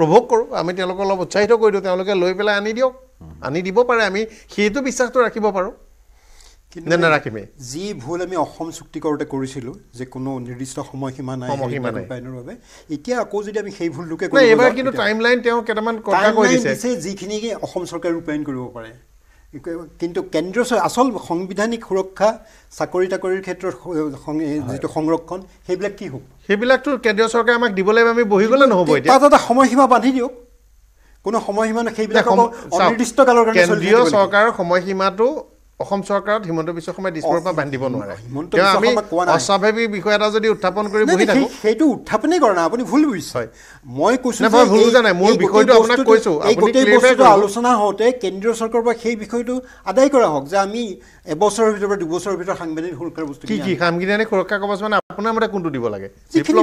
প্ৰভোগ কৰোঁ আমি তেওঁলোকক অলপ উৎসাহিত কৰি দিওঁ তেওঁলোকে লৈ পেলাই আনি দিয়ক আনি দিব পাৰে আমি সেইটো বিশ্বাসটো ৰাখিব পাৰোঁ কিন্তু নাৰাখিমেই যি ভুল আমি অসম চুক্তি কৰোঁতে কৰিছিলোঁ যে কোনো নিৰ্দিষ্ট সময়সীমা নাই ৰূপায়নৰ বাবে এতিয়া আকৌ যদি আমি সেই ভুলটোকে এইবাৰ কিন্তু টাইম লাইন তেওঁ কেইটামান কথা কৈ দিছে যিখিনি অসম চৰকাৰে ৰূপায়ন কৰিব পাৰে কিন্তু কেন্দ্ৰীয় আচল সাংবিধানিক সুৰক্ষা চাকৰি তাকৰিৰ ক্ষেত্ৰত যিটো সংৰক্ষণ সেইবিলাক কি হ'ব সেইবিলাকতো কেন্দ্ৰীয় চৰকাৰে আমাক দিবলৈ আমি বহি গ'লে নহ'ব তাত এটা সময়সীমা বান্ধি দিয়ক কোনো সময়সীমা সেইবিলাক কেন্দ্ৰীয় চৰকাৰৰ সময়সীমাটো অসম চৰকাৰত হিমন্ত বিশ্ব শৰ্মাই দিছপুৰৰ পৰা বান্ধিব নোৱাৰে অস্বাভাৱিক বিষয় এটা যদি উত্থাপন কৰি বহি থাকোঁ সেইটো উত্থাপনেই কৰা নাই আপুনি ভুল বুজিছে মই কৈছোঁ মই ভুল বুজা নাই মোৰ বিষয়টো আপোনাক কৈছোঁ এই গোটেই বস্তুটো আলোচনা হওঁতে কেন্দ্ৰীয় চৰকাৰৰ পৰা সেই বিষয়টো আদায় কৰা হওক যে আমি এবছৰৰ ভিতৰত বা দুবছৰৰ ভিতৰত সাংবিধানিক সুৰক্ষাৰ বস্তু কি কি সাংবিধানিক সুৰক্ষা কবচ মানে আপোনাৰ মতে কোনটো দিব লাগে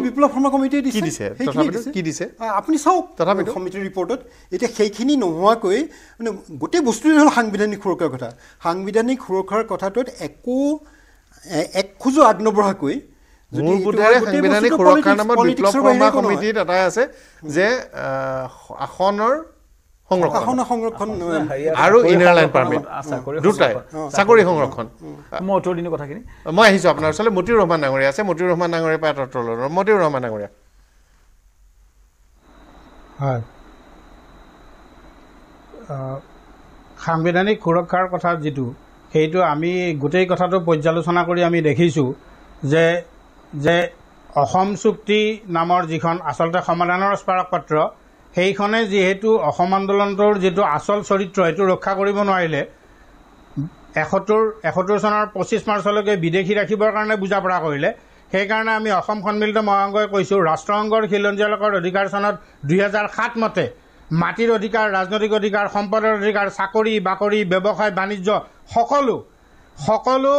বিপ্লৱ শৰ্মা কমিটিয়ে দিছে কি দিছে কি দিছে আপুনি চাওক তথাপি সমিতিৰ ৰিপৰ্টত এতিয়া সেইখিনি নোহোৱাকৈ মানে গোটেই বস্তুটোৱে হ'ল সাংবিধানিক সুৰক্ষাৰ কথা সাংবিধানিক সুৰক্ষাৰ কথাটোত একো এক খোজো আগ নবঢ়াকৈ মোৰ সাংবিধানিক সুৰক্ষাৰ নামত বিপ্লৱ শৰ্মা কমিটিত এটাই আছে যে আসনৰ সাংবিধানিক সুৰক্ষাৰ কথা যিটো সেইটো আমি গোটেই কথাটো পৰ্যালোচনা কৰি আমি দেখিছোঁ যে যে অসম চুক্তি নামৰ যিখন আচলতে সমাধানৰ স্মাৰক পত্ৰ সেইখনে যিহেতু অসম আন্দোলনটোৰ যিটো আচল চৰিত্ৰ সেইটো ৰক্ষা কৰিব নোৱাৰিলে এসত্তৰ এসত্তৰ চনৰ পঁচিছ মাৰ্চলৈকে বিদেশী ৰাখিবৰ কাৰণে বুজা পৰা কৰিলে সেইকাৰণে আমি অসম সন্মিলিত মহাসংঘই কৈছোঁ ৰাষ্ট্ৰসংঘৰ শিলঞ্জীয়ালোকৰ অধিকাৰ চনত দুহেজাৰ সাত মতে মাটিৰ অধিকাৰ ৰাজনৈতিক অধিকাৰ সম্পদৰ অধিকাৰ চাকৰি বাকৰি ব্যৱসায় বাণিজ্য সকলো সকলো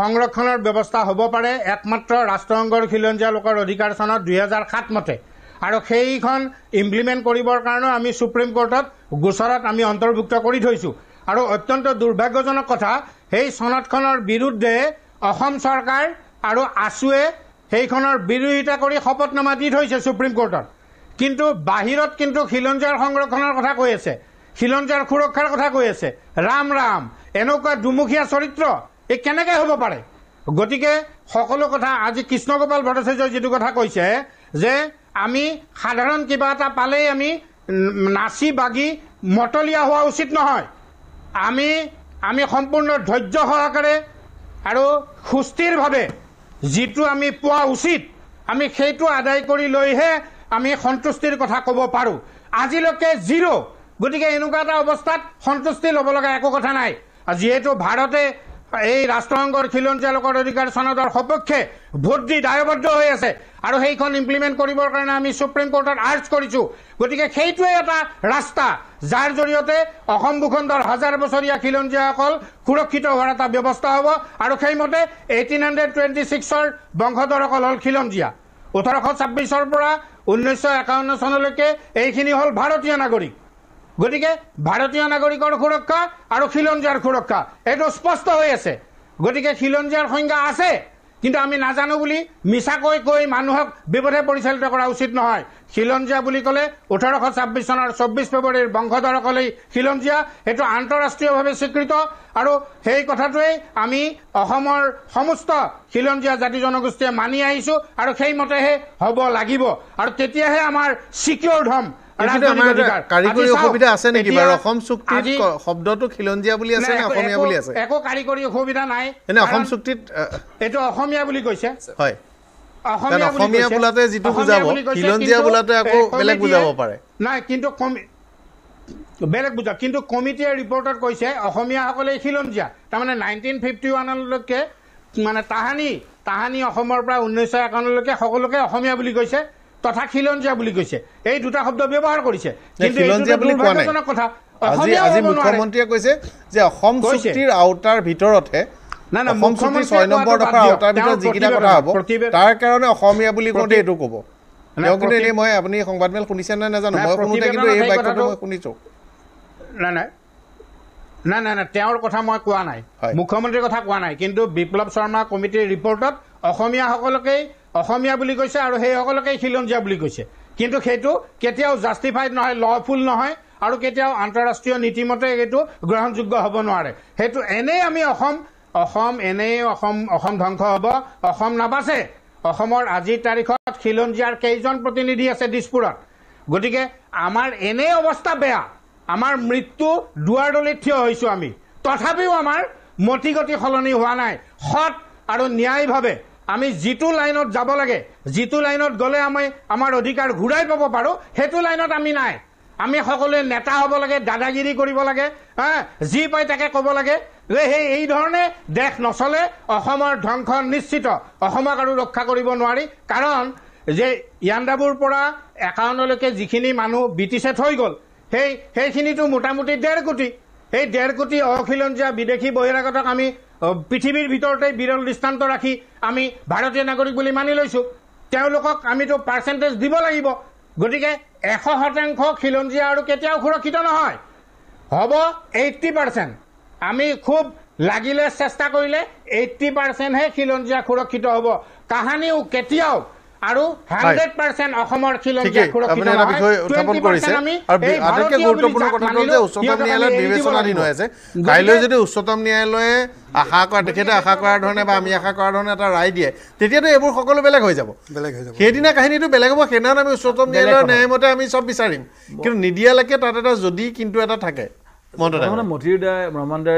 সংৰক্ষণৰ ব্যৱস্থা হ'ব পাৰে একমাত্ৰ ৰাষ্ট্ৰসংঘৰ খিলঞ্জীয়া লোকৰ অধিকাৰ চনত দুহেজাৰ সাত মতে আৰু সেইখন ইমপ্লিমেণ্ট কৰিবৰ কাৰণেও আমি সুপ্ৰিম কোৰ্টত গোচৰত আমি অন্তৰ্ভুক্ত কৰি থৈছোঁ আৰু অত্যন্ত দুৰ্ভাগ্যজনক কথা সেই চনদখনৰ বিৰুদ্ধে অসম চৰকাৰ আৰু আছুৱে সেইখনৰ বিৰোধিতা কৰি শপতনামা দি থৈছে ছুপ্ৰিম কোৰ্টত কিন্তু বাহিৰত কিন্তু খিলঞ্জীয়াৰ সংৰক্ষণৰ কথা কৈ আছে খিলঞ্জীয়াৰ সুৰক্ষাৰ কথা কৈ আছে ৰাম ৰাম এনেকুৱা দুমুখীয়া চৰিত্ৰ এই কেনেকৈ হ'ব পাৰে গতিকে সকলো কথা আজি কৃষ্ণগোপাল ভট্টাচাৰ্যই যিটো কথা কৈছে যে আমি সাধাৰণ কিবা এটা পালেই আমি নাচি বাগি মতলীয়া হোৱা উচিত নহয় আমি আমি সম্পূৰ্ণ ধৈৰ্য সহকাৰে আৰু সুস্থিৰভাৱে যিটো আমি পোৱা উচিত আমি সেইটো আদায় কৰি লৈহে আমি সন্তুষ্টিৰ কথা ক'ব পাৰোঁ আজিলৈকে জিৰ' গতিকে এনেকুৱা এটা অৱস্থাত সন্তুষ্টি ল'ব লগা একো কথা নাই যিহেতু ভাৰতে এই ৰাষ্ট্ৰসংঘৰ খিলঞ্জীয়া লোকৰ অধিকাৰ চনদৰ সপক্ষে ভোট দি দায়বদ্ধ হৈ আছে আৰু সেইখন ইমপ্লিমেণ্ট কৰিবৰ কাৰণে আমি চুপ্ৰিম কোৰ্টত আৰ্জ কৰিছোঁ গতিকে সেইটোৱে এটা ৰাস্তা যাৰ জৰিয়তে অসম ভূখণ্ডৰ হাজাৰ বছৰীয়া খিলঞ্জীয়াসকল সুৰক্ষিত হোৱাৰ এটা ব্যৱস্থা হ'ব আৰু সেইমতে এইটিন হাণ্ড্ৰেড টুৱেণ্টি ছিক্সৰ বংশধৰসকল হ'ল খিলঞ্জীয়া ওঠৰশ ছাব্বিছৰ পৰা ঊনৈছশ একাৱন্ন চনলৈকে এইখিনি হ'ল ভাৰতীয় নাগৰিক গতিকে ভাৰতীয় নাগৰিকৰ সুৰক্ষা আৰু খিলঞ্জীয়াৰ সুৰক্ষা এইটো স্পষ্ট হৈ আছে গতিকে খিলঞ্জীয়াৰ সংজ্ঞা আছে কিন্তু আমি নাজানো বুলি মিছাকৈ কৈ মানুহক বিপথে পৰিচালিত কৰা উচিত নহয় খিলঞ্জীয়া বুলি ক'লে ওঠৰশ ছাব্বিছ চনৰ চৌব্বিছ ফেব্ৰুৱাৰীৰ বংশধৰসকলেই খিলঞ্জীয়া সেইটো আন্তঃৰাষ্ট্ৰীয়ভাৱে স্বীকৃত আৰু সেই কথাটোৱেই আমি অসমৰ সমস্ত খিলঞ্জীয়া জাতি জনগোষ্ঠীয়ে মানি আহিছোঁ আৰু সেইমতেহে হ'ব লাগিব আৰু তেতিয়াহে আমাৰ চিকিয়ৰ্ড হ'ম কাৰিকৰী অসুবিধা আছে নেকি বাৰু অসম চুক্তিত শব্দটো খিলঞ্জীয়া বুলি আছে নে অসমীয়া বুলি আছে একো কাৰিকৰী অসুবিধা নাই এনে অসম চুক্তিত এইটো অসমীয়া বুলি কৈছে হয় অসমীয়া বোলাতে যিটো বুজাব খিলঞ্জীয়া বোলাতে আকৌ বেলেগ বুজাব পাৰে নাই কিন্তু বেলেগ বুজাওক কিন্তু কমিটিয়ে ৰিপৰ্টত কৈছে অসমীয়াসকলে খিলঞ্জীয়া তাৰমানে নাইনটিন ফিফটি ওৱানলৈকে মানে তাহানি তাহানি অসমৰ পৰা ঊনৈছশ একাৱন্নলৈকে সকলোকে অসমীয়া বুলি কৈছে তথা খিলঞ্জীয়া বুলি কৈছে এই দুটা শব্দ ব্যৱহাৰ কৰিছে মুখ্যমন্ত্ৰীয়ে কৈছে যে অসম চুক্তিৰ আওতাৰ ভিতৰতহে মুখ্যমন্ত্ৰীৰ কথা কোৱা নাই কিন্তু বিপ্লৱ শৰ্মা কমিটিৰ ৰিপৰ্টত অসমীয়াসকলকেই অসমীয়া বুলি কৈছে আৰু সেইসকলকে খিলঞ্জীয়া বুলি কৈছে কিন্তু সেইটো কেতিয়াও জাষ্টিফাইড নহয় লফুল নহয় আৰু কেতিয়াও আন্তঃৰাষ্ট্ৰীয় নীতিমতে সেইটো গ্ৰহণযোগ্য হ'ব নোৱাৰে সেইটো এনেই আমি অসম অসম এনেই অসম অসম ধ্বংস হ'ব অসম নাবাচে অসমৰ আজিৰ তাৰিখত খিলঞ্জীয়াৰ কেইজন প্ৰতিনিধি আছে দিছপুৰত গতিকে আমাৰ এনেই অৱস্থা বেয়া আমাৰ মৃত্যু দুৱাৰদলিত থিয় হৈছোঁ আমি তথাপিও আমাৰ মতিগতি সলনি হোৱা নাই সৎ আৰু ন্যায়ভাৱে আমি যিটো লাইনত যাব লাগে যিটো লাইনত গ'লে আমি আমাৰ অধিকাৰ ঘূৰাই পাব পাৰোঁ সেইটো লাইনত আমি নাই আমি সকলোৱে নেতা হ'ব লাগে দাদাগিৰি কৰিব লাগে হা যি পাই তাকে ক'ব লাগে যে সেই এইধৰণে দেশ নচলে অসমৰ ধ্বংস নিশ্চিত অসমক আৰু ৰক্ষা কৰিব নোৱাৰি কাৰণ যে ইয়াণ্ডাবুৰ পৰা একাৱন্নলৈকে যিখিনি মানুহ ব্ৰিটিছে থৈ গ'ল সেই সেইখিনিতো মোটামুটি ডেৰ কোটি সেই ডেৰ কোটি অখিলঞ্জীয়া বিদেশী বহিৰাগতক আমি পৃথিৱীৰ ভিতৰতে বিৰল দৃষ্টান্ত ৰাখি আমি ভাৰতীয় নাগৰিক বুলি মানি লৈছোঁ তেওঁলোকক আমিতো পাৰ্চেণ্টেজ দিব লাগিব গতিকে এশ শতাংশ খিলঞ্জীয়া আৰু কেতিয়াও সুৰক্ষিত নহয় হ'ব এইট্টি পাৰ্চেণ্ট আমি খুব লাগিলে চেষ্টা কৰিলে এইট্টি পাৰ্চেণ্টহে খিলঞ্জীয়া সুৰক্ষিত হ'ব কাহানিও কেতিয়াও আৰু হাণ্ড্ৰেড পাৰ্চেণ্ট অসমৰ বা আমি আশা কৰাৰ ধৰণে এটা ৰায় দিয়ে তেতিয়াতো এইবোৰ সকলো বেলেগ হৈ যাব বেলেগ হৈ যাব সেইদিনা কাহিনীটো বেলেগ হ'ব সেইদিনাখন আমি উচ্চতম ন্যায়ালয়ৰ ন্যায়মতে আমি চব বিচাৰিম কিন্তু নিদিয়ালৈকে তাত এটা যদি কিন্তু এটা থাকে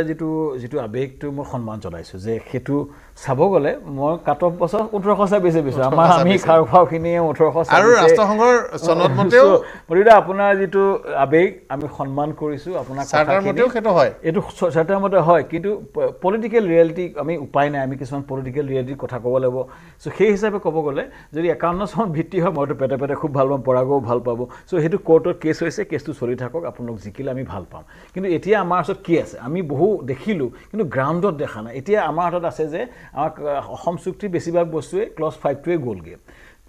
যিটো আৱেগটো মই সন্মান জনাইছোঁ যে সেইটো চাব গলে মই কাট বছৰ ওঠৰশ চাবিছে বিচাৰোঁ আমাৰ আমি খাৰু খাওখিনিয়ে ওঠৰশ আৰু ৰাষ্ট্ৰসংঘৰ চনত মতেও গতিকে আপোনাৰ যিটো আৱেগ আমি সন্মান কৰিছোঁ আপোনাক চাৰ্টাৰ মতেও সেইটো হয় এইটো চাৰ্টাৰ মতে হয় কিন্তু পলিটিকেল ৰিয়েলিটি আমি উপায় নাই আমি কিছুমান পলিটিকেল ৰিয়েলিটিৰ কথা ক'ব লাগিব চ' সেই হিচাপে ক'ব গ'লে যদি একাৱন্ন চনত ভিত্তি হয় মইতো পেটে পেটে খুব ভাল পাম পৰাগৈও ভাল পাব চ' সেইটো কোৰ্টত কেছ হৈছে কেছটো চলি থাকক আপোনালোক জিকিলে আমি ভাল পাম কিন্তু এতিয়া আমাৰ ওচৰত কি আছে আমি বহু দেখিলোঁ কিন্তু গ্ৰাউণ্ডত দেখা নাই এতিয়া আমাৰ হাতত আছে যে আমাৰ অসম চুক্তিৰ বেছিভাগ বস্তুৱে ক্লছ ফাইভটোৱে গ'লগৈ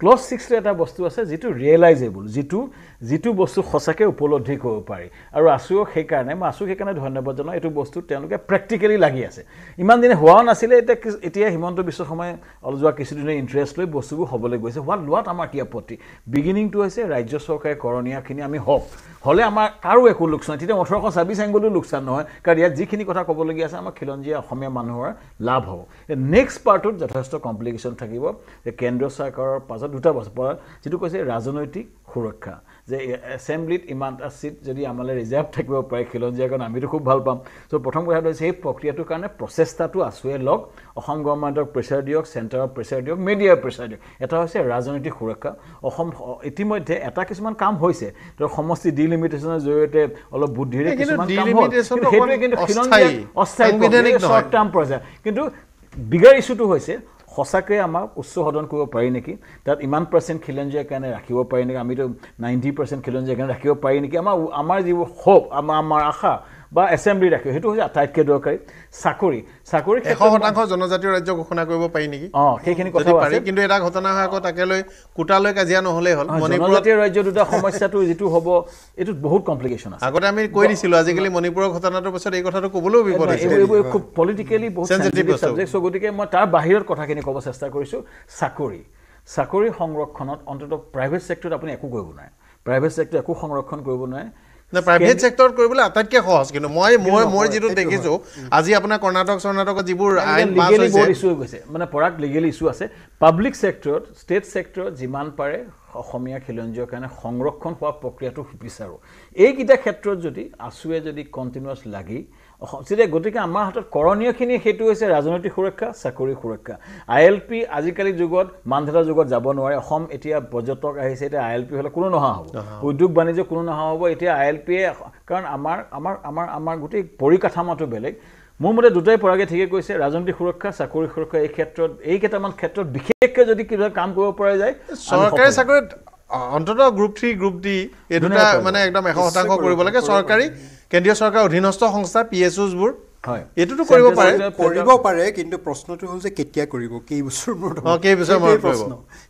ক্লছ ছিক্সৰে এটা বস্তু আছে যিটো ৰিয়েলাইজেবল যিটো যিটো বস্তু সঁচাকৈ উপলব্ধি কৰিব পাৰি আৰু আছোঁ সেইকাৰণে মই আছোঁ সেইকাৰণে ধন্যবাদ জনাওঁ এইটো বস্তু তেওঁলোকে প্ৰেক্টিকেলি লাগি আছে ইমান দিনে হোৱাও নাছিলে এতিয়া এতিয়া হিমন্ত বিশ্ব সময় অলপ যোৱা কিছুদিনে ইণ্টাৰেষ্ট লৈ বস্তুবোৰ হ'বলৈ গৈছে হোৱাত লোৱাত আমাৰ কি আপত্তি বিগিনিংটো হৈছে ৰাজ্য চৰকাৰে কৰণীয়খিনি আমি হওক হ'লে আমাৰ কাৰো একো লোকচান তেতিয়া ওঠৰশ ছাব্বিছ এংগলো লোকচান নহয় কাৰণ ইয়াত যিখিনি কথা ক'বলগীয়া আছে আমাৰ খিলঞ্জীয়া অসমীয়া মানুহৰ লাভ হ'ব নেক্সট পাৰ্টটোত যথেষ্ট কমপ্লিকেশ্যন থাকিব যে কেন্দ্ৰীয় চৰকাৰৰ পাছত দুটা বস্তু যিটো কৈছে ৰাজনৈতিক সুৰক্ষা যে এছেম্ব্লিত ইমান এটা ছিট যদি আমালৈ ৰিজাৰ্ভ থাকিব পাৰে খিলঞ্জীয়া কাৰণে আমিতো খুব ভাল পাম চ' প্ৰথম কথাটো হৈছে সেই প্ৰক্ৰিয়াটোৰ কাৰণে প্ৰচেষ্টাটো আছোৱে লওক অসম গভৰ্ণমেণ্টক প্ৰেছাৰ দিয়ক চেণ্টাৰক প্ৰেছাৰ দিয়ক মিডিয়াৰ প্ৰেছাৰ দিয়ক এটা হৈছে ৰাজনৈতিক সুৰক্ষা অসম ইতিমধ্যে এটা কিছুমান কাম হৈছে ধৰক সমষ্টি ডিলিমিটেশ্যনৰ জৰিয়তে অলপ বুদ্ধিৰে কিছুমান কিন্তু বিগাৰ ইছ্যুটো হৈছে সঁচাকৈ আমাক উচ্চ সদন কৰিব পাৰি নেকি তাত ইমান পাৰ্চেণ্ট খিলঞ্জীয়া কাৰণে ৰাখিব পাৰি নেকি আমিতো নাইণ্টি পাৰ্চেণ্ট খিলঞ্জীয়া কাৰণে ৰাখিব পাৰি নেকি আমাৰ আমাৰ যিবোৰ হ'প আমাৰ আমাৰ আশা বা এছেম্বলি ৰাখিব সেইটো হৈছে আটাইতকৈ দৰকাৰী চাকৰি চাকৰি এশ শতাংশ জনজাতীয় ৰাজ্য ঘোষণা কৰিব পাৰি নেকি অঁ সেইখিনি কথা পাৰি কিন্তু এটা ঘটনা হয় আকৌ তাকে লৈ কোটালৈ কাজিয়া নহ'লেই হ'ল জনজাতীয় ৰাজ্য দুটা সমস্যাটো যিটো হ'ব এইটোত বহুত কমপ্লিকেশ্যন আছে আগতে আমি কৈ দিছিলোঁ আজিকালি মণিপুৰৰ ঘটনাটোৰ পাছত এই কথাটো ক'বলৈও বিপদ হৈছে খুব পলিটিকেলি বহুত চেঞ্চিটিভ চাবজেক্ট চ' গতিকে মই তাৰ বাহিৰত কথাখিনি ক'ব চেষ্টা কৰিছোঁ চাকৰি চাকৰি সংৰক্ষণত অন্ততঃ প্ৰাইভেট চেক্টৰত আপুনি একো কৰিব নোৱাৰে প্ৰাইভেট চেক্টৰ একো সংৰক্ষণ কৰিব নোৱাৰে প্ৰাইভেট চেক্টৰত কৰিবলৈ আটাইতকৈ সহজ কিন্তু মই মই মই যিটো দেখিছোঁ আজি আপোনাৰ কৰ্ণাটক চৰ্ণাটকত যিবোৰ আইন হৈ গৈছে মানে পৰাগ লিগেল ইছ্যু আছে পাব্লিক চেক্টৰত ষ্টেট চেক্টৰত যিমান পাৰে অসমীয়া খেলঞ্জীয় কাৰণে সংৰক্ষণ হোৱা প্ৰক্ৰিয়াটো বিচাৰোঁ এইকেইটা ক্ষেত্ৰত যদি আছুৱে যদি কণ্টিনিউৱাছ লাগি এতিয়া গতিকে আমাৰ হাতত কৰণীয়খিনি সেইটো হৈছে ৰাজনৈতিক সুৰক্ষা চাকৰি সুৰক্ষা আই এল পি আজিকালি যুগত মানধাতা যুগত যাব নোৱাৰে অসম এতিয়া পৰ্যটক আহিছে এতিয়া আই এল পি হ'লে কোনো নহা হ'ব উদ্যোগ বাণিজ্য কোনো নহা হ'ব এতিয়া আই এল পিয়ে কাৰণ আমাৰ আমাৰ আমাৰ আমাৰ গোটেই পৰিকাঠামাটো বেলেগ মোৰ মতে দুটাই পৰাগে ঠিকে কৈছে ৰাজনৈতিক সুৰক্ষা চাকৰি সুৰক্ষা এই ক্ষেত্ৰত এই কেইটামান ক্ষেত্ৰত বিশেষকৈ যদি কিবা কাম কৰিব পৰা যায় চৰকাৰী চাকৰিত অন্ততঃ গ্ৰুপ থ্ৰী গ্ৰুপ ডি এই দুটা মানে একদম এশ শতাংশ কৰিব লাগে চৰকাৰী কেন্দ্ৰীয় চৰকাৰ অধীনস্থ সংস্থা পি এছ অ'ছবোৰ হয় এইটোতো কৰিব পাৰে কৰিব পাৰে কিন্তু প্ৰশ্নটো হ'ল যে কেতিয়া কৰিব কেইবছৰ মূৰত অঁ কেইবছৰ মূৰত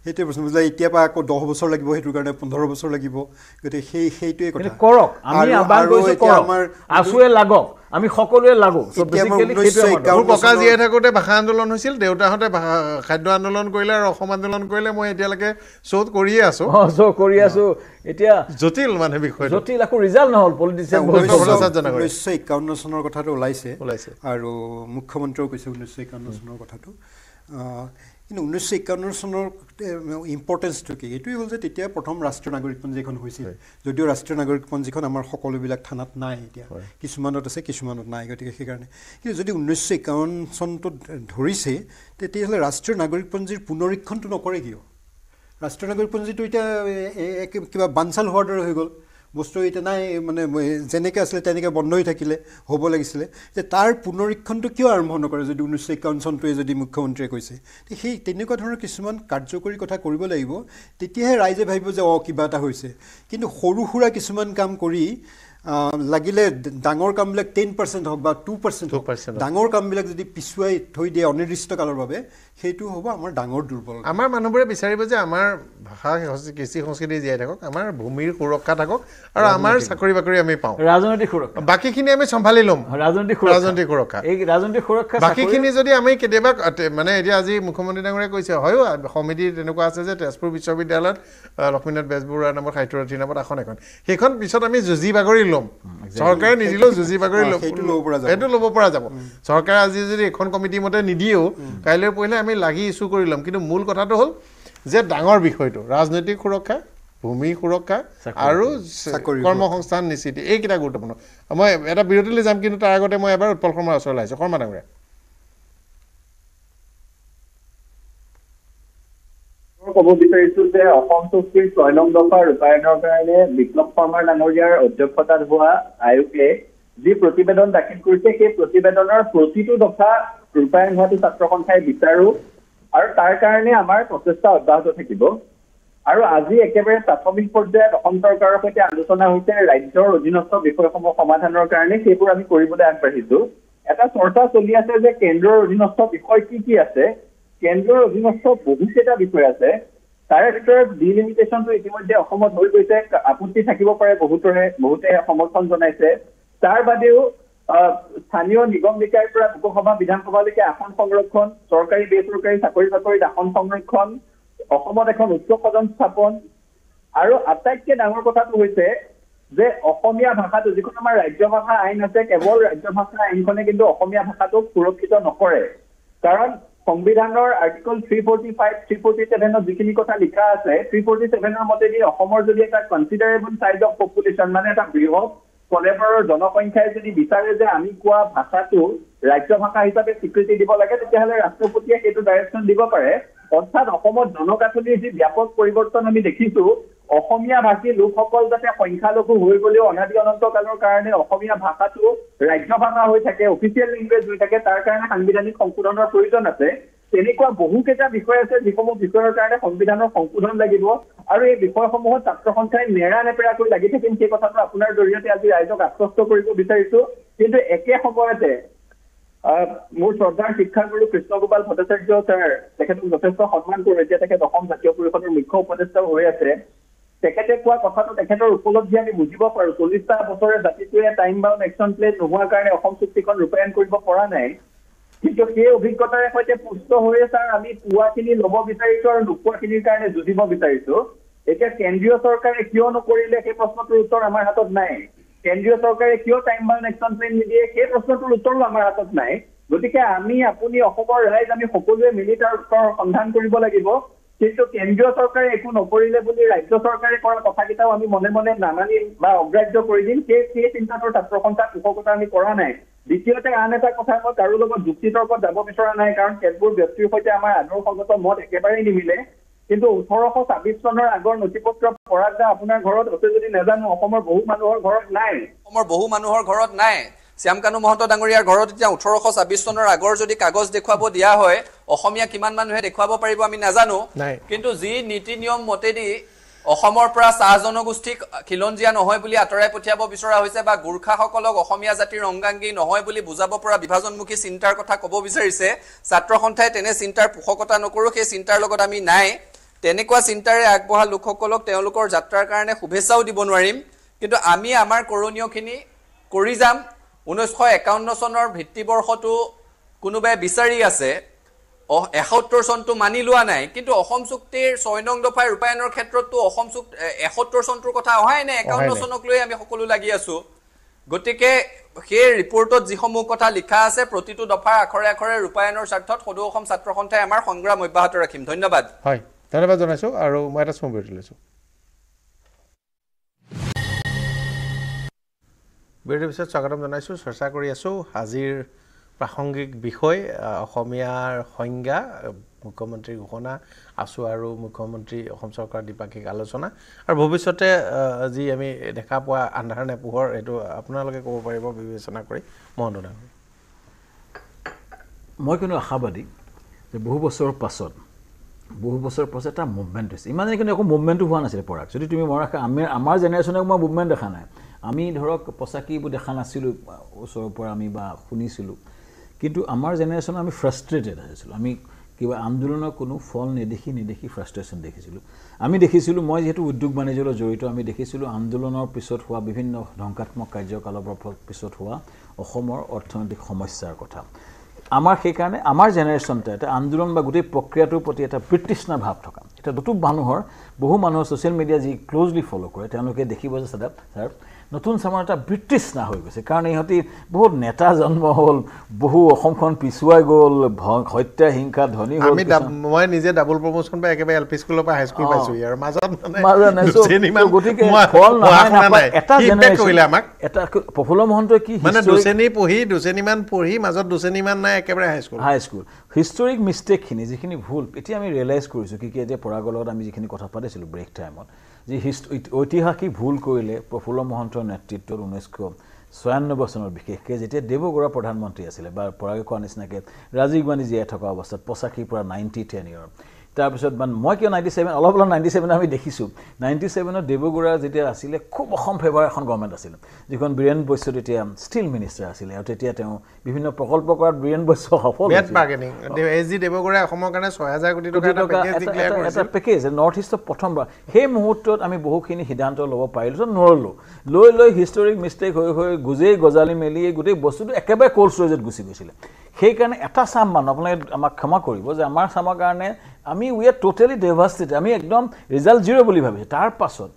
সেইটোৱে প্ৰশ্ন যে এতিয়া পৰা আকৌ দহ বছৰ লাগিব সেইটোৰ কাৰণে পোন্ধৰ বছৰ লাগিব গতিকে সেই সেইটোৱে কথা কৰক আমি আৰু এতিয়া আমাৰ আছোৱে লাগক আমি সকলোৱে লাগো মোৰ ককা জীয়াই থাকোঁতে ভাষা আন্দোলন হৈছিল দেউতাহঁতে খাদ্য আন্দোলন কৰিলে আৰু অসম আন্দোলন কৰিলে মই এতিয়ালৈকে শ্ব' কৰিয়ে আছো শ্ব' কৰি আছো এতিয়া জটিল মানে বিষয় জটিল আকৌ ৰিজাল্ট নহ'ল পলিটিচিয়ান ঊনৈছশ একাৱন্ন চনৰ কথাটো ওলাইছে ওলাইছে আৰু মুখ্যমন্ত্ৰীয়েও কৈছে ঊনৈছশ একাৱন্ন চনৰ কথাটো কিন্তু ঊনৈছশ একাৱন্ন চনৰ ইম্পৰ্টেঞ্চটো কি এইটোৱেই হ'ল যে তেতিয়া প্ৰথম ৰাষ্ট্ৰীয় নাগৰিকপঞ্জীখন হৈছিল যদিও ৰাষ্ট্ৰীয় নাগৰিকপঞ্জীখন আমাৰ সকলোবিলাক থানাত নাই এতিয়া কিছুমানত আছে কিছুমানত নাই গতিকে সেইকাৰণে কিন্তু যদি ঊনৈছশ একাৱন্ন চনটোত ধৰিছে তেতিয়াহ'লে ৰাষ্ট্ৰীয় নাগৰিকপঞ্জীৰ পুনৰীক্ষণটো নকৰে কিয় ৰাষ্ট্ৰীয় নাগৰিকপঞ্জীটো এতিয়া কিবা বানচাল হোৱাৰ দৰে হৈ গ'ল বস্তু এতিয়া নাই মানে যেনেকৈ আছিলে তেনেকৈ বন্ধই থাকিলে হ'ব লাগিছিলে যে তাৰ পুনৰীক্ষণটো কিয় আৰম্ভ নকৰে যদি ঊনৈছশ একাৱন্ন চনটোৱে যদি মুখ্যমন্ত্ৰীয়ে কৈছে সেই তেনেকুৱা ধৰণৰ কিছুমান কাৰ্যকৰী কথা কৰিব লাগিব তেতিয়াহে ৰাইজে ভাবিব যে অঁ কিবা এটা হৈছে কিন্তু সৰু সুৰা কিছুমান কাম কৰি লাগিলে ডাঙৰ কামবিলাক টেন পাৰ্চেণ্ট হওক বা টু পাৰ্চেণ্ট হওক ডাঙৰ কামবিলাক যদি পিছুৱাই থৈ দিয়ে অনিৰ্দিষ্ট কালৰ বাবে সেইটো হ'ব আমাৰ ডাঙৰ দুৰ্বল আমাৰ মানুহবোৰে বিচাৰিব যে আমাৰ ভাষা কৃষি সংস্কৃতি জীয়াই থাকক আমাৰ ভূমিৰ সুৰক্ষা থাকক আৰু আমাৰ চাকৰি বাকৰি আমি পাওঁ ৰাজনৈতিক সুৰক্ষা বাকীখিনি আমি চম্ভালি ল'ম ৰাজনৈতিক ৰাজনৈতিক সুৰক্ষা এই ৰাজনৈতিক সুৰক্ষা বাকীখিনি যদি আমি কেতিয়াবা মানে এতিয়া আজি মুখ্যমন্ত্ৰী ডাঙৰীয়া কৈছে হয়ো সমিতি তেনেকুৱা আছে যে তেজপুৰ বিশ্ববিদ্যালয়ত লক্ষ্মীনাথ বেজবৰুৱাৰ নামত সাহিত্যৰথীৰ নামত আসন এখন সেইখন পিছত আমি যুঁজি বাগৰি ল'ম চৰকাৰে নিদিলেও যুঁজি বাগৰি ল'ম সেইটো ল'ব পৰা যাব চৰকাৰে আজি যদি এখন কমিটিৰ মতে নিদিও কাইলৈ পৰিলে আমি লাগি ইছ্যু কৰি ল'ম কিন্তু মূল কথাটো হ'ল যে ডাঙৰ বিষয়টো ৰাজনৈতিক সুৰক্ষা ভূমি সুৰক্ষা আৰু কৰ্মসংস্থান নিশ্চিতি এইকেইটা গুৰুত্বপূৰ্ণ মই এটা বিৰতিলৈ যাম কিন্তু তাৰ আগতে মই এবাৰ উৎপল শৰ্মাৰ ওচৰলৈ আহিছোঁ শৰ্মা ডাঙৰীয়া ক'ব বিচাৰিছো যে অসম চুক্তিৰ ছয় নং দফা ৰূপায়ণৰ কাৰণে বিপ্লৱ শৰ্মা ডাঙৰীয়াৰ অধ্যক্ষতাত হোৱা আয়োগে যি প্ৰতিবেদন দাখিল কৰিছে সেই প্ৰতিবেদনৰ প্ৰতিটো দফা ৰূপায়ণ হোৱাটো ছাত্ৰ সন্থাই বিচাৰো আৰু তাৰ কাৰণে আমাৰ প্ৰচেষ্টা অব্যাহত থাকিব আৰু আজি একেবাৰে প্ৰাথমিক পৰ্যায়ত অসম চৰকাৰৰ সৈতে আলোচনা হৈছে ৰাজ্যৰ অধীনস্থ বিষয়সমূহ সমাধানৰ কাৰণে সেইবোৰ আমি কৰিবলৈ আগবাঢ়িছো এটা চৰ্চা চলি আছে যে কেন্দ্ৰৰ অধীনস্থ বিষয় কি কি আছে কেন্দ্ৰৰ অধীনস্থ বহুকেইটা বিষয় আছে তাৰে ভিতৰত ডিলিমিটেশ্যনটো ইতিমধ্যে অসমত হৈ গৈছে আপত্তি থাকিব পাৰে বহুতৰে বহুতে সমৰ্থন জনাইছে তাৰ বাদেও স্থানীয় নিগম নিকায়ৰ পৰা লোকসভা বিধানসভালৈকে আসন সংৰক্ষণ চৰকাৰী বেচৰকাৰী চাকৰি বাকৰিত আসন সংৰক্ষণ অসমত এখন উচ্চ সদন স্থাপন আৰু আটাইতকৈ ডাঙৰ কথাটো হৈছে যে অসমীয়া ভাষাটো যিখন আমাৰ ৰাজ্য ভাষা আইন আছে কেৱল ৰাজ্য ভাষা আইনখনে কিন্তু অসমীয়া ভাষাটোক সুৰক্ষিত নকৰে কাৰণ সংবিধানৰ article three forty five three forty ছেভেনত যিখিনি কথা লিখা আছে থ্ৰী ফৰ্টি ছেভেনৰ মতেদি অসমৰ যদি এটা কনচিডাৰেবল চাইজ অফ পপুলেশ্যন মানে এটা বৃহৎ কলেবাৰৰ জনসংখ্যাই যদি বিচাৰে যে আমি কোৱা ভাষাটো ৰাজ্য ভাষা হিচাপে স্বীকৃতি দিব লাগে তেতিয়াহ'লে ৰাষ্ট্ৰপতিয়ে সেইটো ডাইৰেকশ্যন দিব পাৰে অৰ্থাৎ অসমত জনগাঁথনিৰ যি ব্যাপক পৰিৱৰ্তন আমি দেখিছো অসমীয়া ভাষী লোকসকল যাতে সংখ্যালঘু হৈ গ'লেও অনাদি অনন্ত কালৰ কাৰণে অসমীয়া ভাষাটো ৰাজ্য ভাষা হৈ থাকে অফিচিয়েল লেংগুৱেজ হৈ থাকে তাৰ কাৰণে সাংবিধানিক সংশোধনৰ প্ৰয়োজন আছে তেনেকুৱা বহুকেইটা বিষয় আছে যিসমূহ বিষয়ৰ কাৰণে সংবিধানৰ সংশোধন লাগিব আৰু এই বিষয়সমূহত ছাত্ৰ সন্থাই নেৰা নেপেৰাকৈ লাগি থাকিম সেই কথাটো আপোনাৰ জৰিয়তে আজি ৰাইজক আশ্বস্ত কৰিব বিচাৰিছো কিন্তু একে সময়তে মোৰ শ্ৰদ্ধাৰ শিক্ষাগুৰু কৃষ্ণ গোপাল ভট্টাচাৰ্য ছাৰ তেখেতক যথেষ্ট সন্মান কৰোঁ এতিয়া তেখেত অসম জাতীয় পৰিষদৰ মুখ্য উপদেষ্টাও হৈ আছে তেখেতে কোৱা কথাটো তেখেতৰ উপলব্ধি আমি বুজিব পাৰোঁ চল্লিশটা বছৰে জাতিটোৱে টাইম বাউণ্ড একশ্যন প্লেন নোহোৱাৰ কাৰণে অসম চুক্তিখন ৰূপায়ণ কৰিব পৰা নাই কিন্তু সেই অভিজ্ঞতাৰে সৈতে পুষ্ট হৈয়ে ছাৰ আমি পোৱাখিনি ল'ব বিচাৰিছো আৰু নোপোৱাখিনিৰ কাৰণে যুঁজিব বিচাৰিছো এতিয়া কেন্দ্ৰীয় চৰকাৰে কিয় নকৰিলে সেই প্ৰশ্নটোৰ উত্তৰ আমাৰ হাতত নাই কেন্দ্ৰীয় চৰকাৰে কিয় টাইম বাউণ্ড একশ্যন প্লেন নিদিয়ে সেই প্ৰশ্নটোৰ উত্তৰো আমাৰ হাতত নাই গতিকে আমি আপুনি অসমৰ ৰাইজ আমি সকলোৱে মিলি তাৰ উত্তৰ সন্ধান কৰিব লাগিব কিন্তু কেন্দ্ৰীয় চৰকাৰে একো নকৰিলে বুলি ৰাজ্য চৰকাৰে কৰা কথাকেইটাও আমি মনে মনে নানানি বা অগ্ৰাহ্য কৰি দিম সেই সেই চিন্তাটোৰ ছাত্ৰ সন্থাত কৃষকতা আমি কৰা নাই দ্বিতীয়তে আন এটা কথা মই কাৰো লগত যুক্তি তৰ্কত যাব বিচৰা নাই কাৰণ কেতবোৰ ব্যক্তিৰ সৈতে আমাৰ আদৰ্শগত মত একেবাৰেই নিমিলে কিন্তু ওঠৰশ ছাব্বিছ চনৰ আগৰ নথি পত্ৰ পৰাগা আপোনাৰ ঘৰত আছে যদি নাজানো অসমৰ বহু মানুহৰ ঘৰত নাই অসমৰ বহু মানুহৰ ঘৰত নাই শ্যামকানু মহন্ত ডাঙৰীয়াৰ ঘৰত এতিয়া ওঠৰশ ছাব্বিছ চনৰ আগৰ যদি কাগজ দেখুৱাব দিয়া হয় অসমীয়া কিমান মানুহে দেখুৱাব পাৰিব আমি নাজানো কিন্তু যি নীতি নিয়ম মতেদি অসমৰ পৰা চাহ জনগোষ্ঠীক খিলঞ্জীয়া নহয় বুলি আঁতৰাই পঠিয়াব বিচৰা হৈছে বা গোৰ্খাসকলক অসমীয়া জাতিৰ অংগাংগী নহয় বুলি বুজাব পৰা বিভাজনমুখী চিন্তাৰ কথা ক'ব বিচাৰিছে ছাত্ৰ সন্থাই তেনে চিন্তাৰ পোষকতা নকৰোঁ সেই চিন্তাৰ লগত আমি নাই তেনেকুৱা চিন্তাৰে আগবঢ়া লোকসকলক তেওঁলোকৰ যাত্ৰাৰ কাৰণে শুভেচ্ছাও দিব নোৱাৰিম কিন্তু আমি আমাৰ কৰণীয়খিনি কৰি যাম ঊনৈছশ একাৱন্ন চনৰ বৰ্ষটো কোনোবাই বিচাৰি আছে এসত্তৰ চনটো মানি লোৱা নাই কিন্তু অসম চুক্তিৰ ছয় নং দফাই ৰূপায়ণৰ ক্ষেত্ৰতো অসম চুক্তি এসত্তৰ চনটোৰ কথা অহাই নাই একাৱন্ন চনক লৈ আমি সকলো লাগি আছো গতিকে সেই ৰিপৰ্টত যিসমূহ কথা লিখা আছে প্ৰতিটো দফাৰ আখৰে আখৰে ৰূপায়ণৰ স্বাৰ্থত সদৌ অসম ছাত্ৰ সন্থাই আমাৰ সংগ্ৰাম অব্যাহত ৰাখিম ধন্যবাদ হয় ধন্যবাদ জনাইছোঁ আৰু মই এটা চমু তুলিছোঁ বিৰতিৰ পিছত স্বাগতম জনাইছোঁ চৰ্চা কৰি আছোঁ আজিৰ প্ৰাসংগিক বিষয় অসমীয়াৰ সংজ্ঞা মুখ্যমন্ত্ৰীৰ ঘোষণা আছোঁ আৰু মুখ্যমন্ত্ৰী অসম চৰকাৰৰ দ্বিপাক্ষিক আলোচনা আৰু ভৱিষ্যতে যি আমি দেখা পোৱা আন্ধাৰ নে পোহৰ সেইটো আপোনালোকে ক'ব পাৰিব বিবেচনা কৰি মহন্তদান মই কিন্তু আশাবাদী যে বহু বছৰৰ পাছত বহু বছৰ পাছত এটা মুভমেণ্ট হৈছে ইমানেই কিন্তু একো মুভমেণ্টো হোৱা নাছিলে পৰাগ যদি তুমি মনত ৰাখা আমি আমাৰ জেনেৰেশ্যনে মই মুভমেণ্ট দেখা নাই আমি ধৰক পঁচাকী এইবোৰ দেখা নাছিলোঁ ওচৰৰ পৰা আমি বা শুনিছিলোঁ কিন্তু আমাৰ জেনেৰেশ্যনত আমি ফ্ৰাষ্ট্ৰেটেড হৈছিলোঁ আমি কিবা আন্দোলনৰ কোনো ফল নেদেখি নেদেখি ফ্ৰাষ্ট্ৰেশ্যন দেখিছিলোঁ আমি দেখিছিলোঁ মই যিহেতু উদ্যোগ বাণিজ্যৰ লগত জড়িত আমি দেখিছিলোঁ আন্দোলনৰ পিছত হোৱা বিভিন্ন ধ্বংসাত্মক কাৰ্যকলাপৰ পিছত হোৱা অসমৰ অৰ্থনৈতিক সমস্যাৰ কথা আমাৰ সেইকাৰণে আমাৰ জেনেৰেশ্যনতে এটা আন্দোলন বা গোটেই প্ৰক্ৰিয়াটোৰ প্ৰতি এটা বৃতৃষ্ণা ভাৱ থকা এতিয়া নতুন মানুহৰ বহু মানুহৰ ছ'চিয়েল মিডিয়া যি ক্ল'জলি ফ'ল' কৰে তেওঁলোকে দেখিব যে ছাৰ নতুন চামৰ এটা ব্ৰিটিছ না হৈ গৈছে কাৰণ ইহঁতি বহুত নেতা জন্ম হ'ল বহু অসমখন পিছুৱাই গ'ল হত্যা হিংসা ধনী হ'ল মই নিজে ডাবল প্ৰমোশ্যন পাই একেবাৰে এল পি স্কুলৰ পৰা হাইস্কুল পাইছোঁ ইয়াৰ মাজত গতিকে আমাক এটা প্ৰফুল্ল মহন্তই কি মানে দুশ্ৰেণী পঢ়ি দুশ্ৰেণীমান পঢ়ি মাজত দুশ্ৰেণীমান নাই একেবাৰে হাইস্কুল হাইস্কুল হিষ্টৰিক মিষ্টেকখিনি যিখিনি ভুল এতিয়া আমি ৰিয়েলাইজ কৰিছোঁ কি কি এতিয়া পৰাগৰ লগত আমি যিখিনি কথা পাতিছিলোঁ ব্ৰেক টাইমত যি হিষ্ট ঐতিহাসিক ভুল কৰিলে প্ৰফুল্ল মহন্তৰ নেতৃত্বত ঊনৈছশ ছয়ানব্বৈ চনত বিশেষকৈ যেতিয়া দেৱগৌড়া প্ৰধানমন্ত্ৰী আছিলে বা পৰাগ কোৱা নিচিনাকৈ ৰাজীৱ গান্ধী জীয়াই থকা অৱস্থাত পঁচাশীৰ পৰা নাইণ্টি টেন ইয়েৰ তাৰপিছত মানে মই কিয় নাইণ্টি ছেভেন অলপ অলপ নাইণ্টি ছেভেন আমি দেখিছোঁ নাইণ্টি ছেভেনত দেৱগৌড়া যেতিয়া আছিলে খুব অসম ফেভাৰ এখন গভৰ্ণমেণ্ট আছিলে যিখন বীৰেন বৈশ্য তেতিয়া ষ্টিল মিনিষ্টাৰ আছিলে আৰু তেতিয়া তেওঁ বিভিন্ন প্ৰকল্প কৰাত বীৰেণ বৈশ্য সফল এটা পেকেজ নৰ্থ ইষ্টৰ প্ৰথমবাৰ সেই মুহূৰ্তত আমি বহুখিনি সিদ্ধান্ত ল'ব পাৰিলোঁ যে নোৱাৰিলোঁ লৈ লৈ হিষ্টৰিক মিষ্টেক হৈ হৈ গুজেই গজালি মেলি গোটেই বস্তুটো একেবাৰে ক'ল্ড ষ্ট'ৰেজত গুচি গৈছিলে সেইকাৰণে এটা চাম মানুহ আপোনালোকে আমাক ক্ষমা কৰিব যে আমাৰ চামৰ কাৰণে আমি উই আৰ ট'টেলি ডেভাষ্টেটেড আমি একদম ৰিজাল্ট জিৰ' বুলি ভাবিছোঁ তাৰ পাছত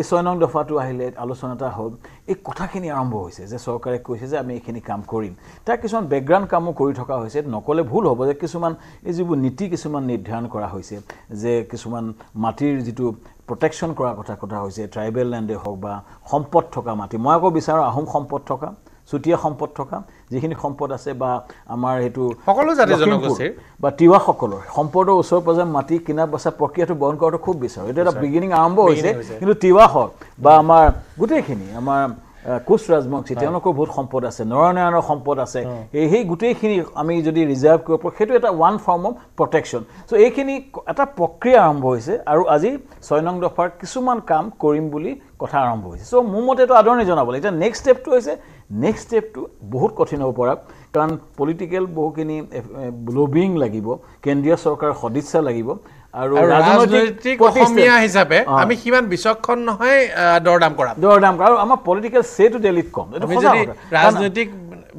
এই ছয় নং দফাটো আহিলে আলোচনা এটা হ'ল এই কথাখিনি আৰম্ভ হৈছে যে চৰকাৰে কৈছে যে আমি এইখিনি কাম কৰিম তাৰ কিছুমান বেকগ্ৰাউণ্ড কামো কৰি থকা হৈছে নক'লে ভুল হ'ব যে কিছুমান এই যিবোৰ নীতি কিছুমান নিৰ্ধাৰণ কৰা হৈছে যে কিছুমান মাটিৰ যিটো প্ৰটেকশ্যন কৰা কথা কথা হৈছে ট্ৰাইবেল লেণ্ডেই হওক বা সম্পদ থকা মাটি মই আকৌ বিচাৰোঁ আহোম সম্পদ থকা চুতীয়া সম্পদ থকা যিখিনি সম্পদ আছে বা আমাৰ সেইটো সকলো জাতি জনগোষ্ঠীৰ বা তিৱাসকলৰ সম্পদৰ ওচৰ পাজৰে মাটি কিনা বচা প্ৰক্ৰিয়াটো বন্ধ কৰাটো খুব বিচাৰোঁ এইটো এটা বিগিনিং আৰম্ভ হৈছে কিন্তু তিৱা হওক বা আমাৰ গোটেইখিনি আমাৰ কোচ ৰাজবংশী তেওঁলোকৰ বহুত সম্পদ আছে নৰনাৰায়ণৰ সম্পদ আছে এই সেই গোটেইখিনি আমি যদি ৰিজাৰ্ভ কৰিব পাৰোঁ সেইটো এটা one form of protection so' এইখিনি এটা প্ৰক্ৰিয়া আৰম্ভ হৈছে আৰু আজি ছয় নং দফাৰ কিছুমান কাম কৰিম বুলি কথা আৰম্ভ হৈছে চ' মোৰ মতে এইটো আদৰণি জনাব লাগে এতিয়া নেক্সট ষ্টেপটো হৈছে নেক্সট ষ্টেপটো বহুত কঠিন হ'ব পৰা কাৰণ পলিটিকেল বহুখিনি লবিং লাগিব কেন্দ্ৰীয় চৰকাৰ সদিচ্ছা লাগিব আৰু ৰাজনৈতিক অসমীয়া হিচাপে আমি সিমান বিচক্ষণ নহয় দৰদাম কৰা দৰদাম কৰা আৰু আমাৰ পলিটিকেল চেটো ডেলিট কম ৰাজনৈতিক